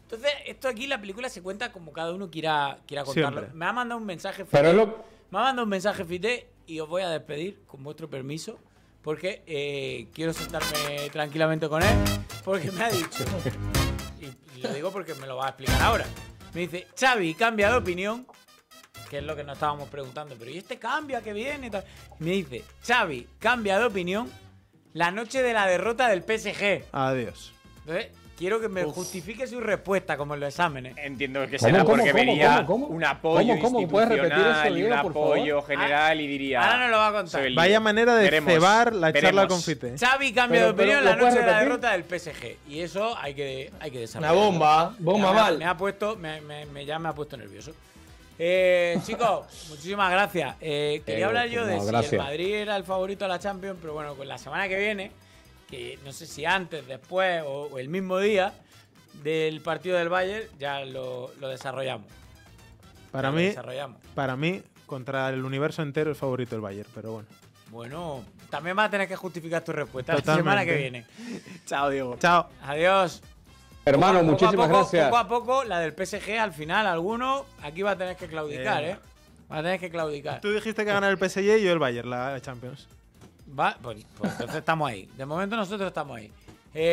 Entonces, esto aquí la película se cuenta como cada uno quiera, quiera contarlo. Me ha mandado un mensaje Fite. Me ha mandado un mensaje Fite y os voy a despedir con vuestro permiso porque eh, quiero sentarme tranquilamente con él porque me ha dicho... [LAUGHS] y, lo digo porque me lo va a explicar ahora. Me dice, Xavi, cambia de opinión, que es lo que nos estábamos preguntando, pero ¿y este cambia que viene? me dice, Xavi, cambia de opinión la noche de la derrota del PSG. Adiós. Entonces, Quiero que me justifique su respuesta, como en los exámenes. Entiendo que será porque venía un apoyo ¿cómo, puedes repetir eso, Diego, un apoyo ah, general y diría... Ahora no lo va a contar. Vaya manera de cebar la charla con confite. Xavi cambia de opinión la noche de la derrota del PSG. Y eso hay que, hay que desarrollar. Una bomba, bomba mal. Me ha puesto, me, me, ya me ha puesto nervioso. Eh, [LAUGHS] chicos, muchísimas gracias. Eh, quería hablar yo de si el Madrid era el favorito a la Champions, pero bueno, con la semana que viene que no sé si antes, después o, el mismo día del partido del Bayern, ya lo, desarrollamos. Para mí, para mí, contra el universo entero, el favorito el Bayern, pero bueno. Bueno, también vas a tener que justificar tu respuesta la semana que viene. [LAUGHS] Chao, Diego. Chao. Adiós. Hermano, muchísimas gracias. Poco a poco, la del PSG al final, alguno aquí va a tener que claudicar, ¿eh? eh. Va a tener que claudicar. Tú dijiste que ganar el PSG y yo el Bayern, la Champions. Pues, pues entonces estamos ahí. De momento nosotros estamos ahí.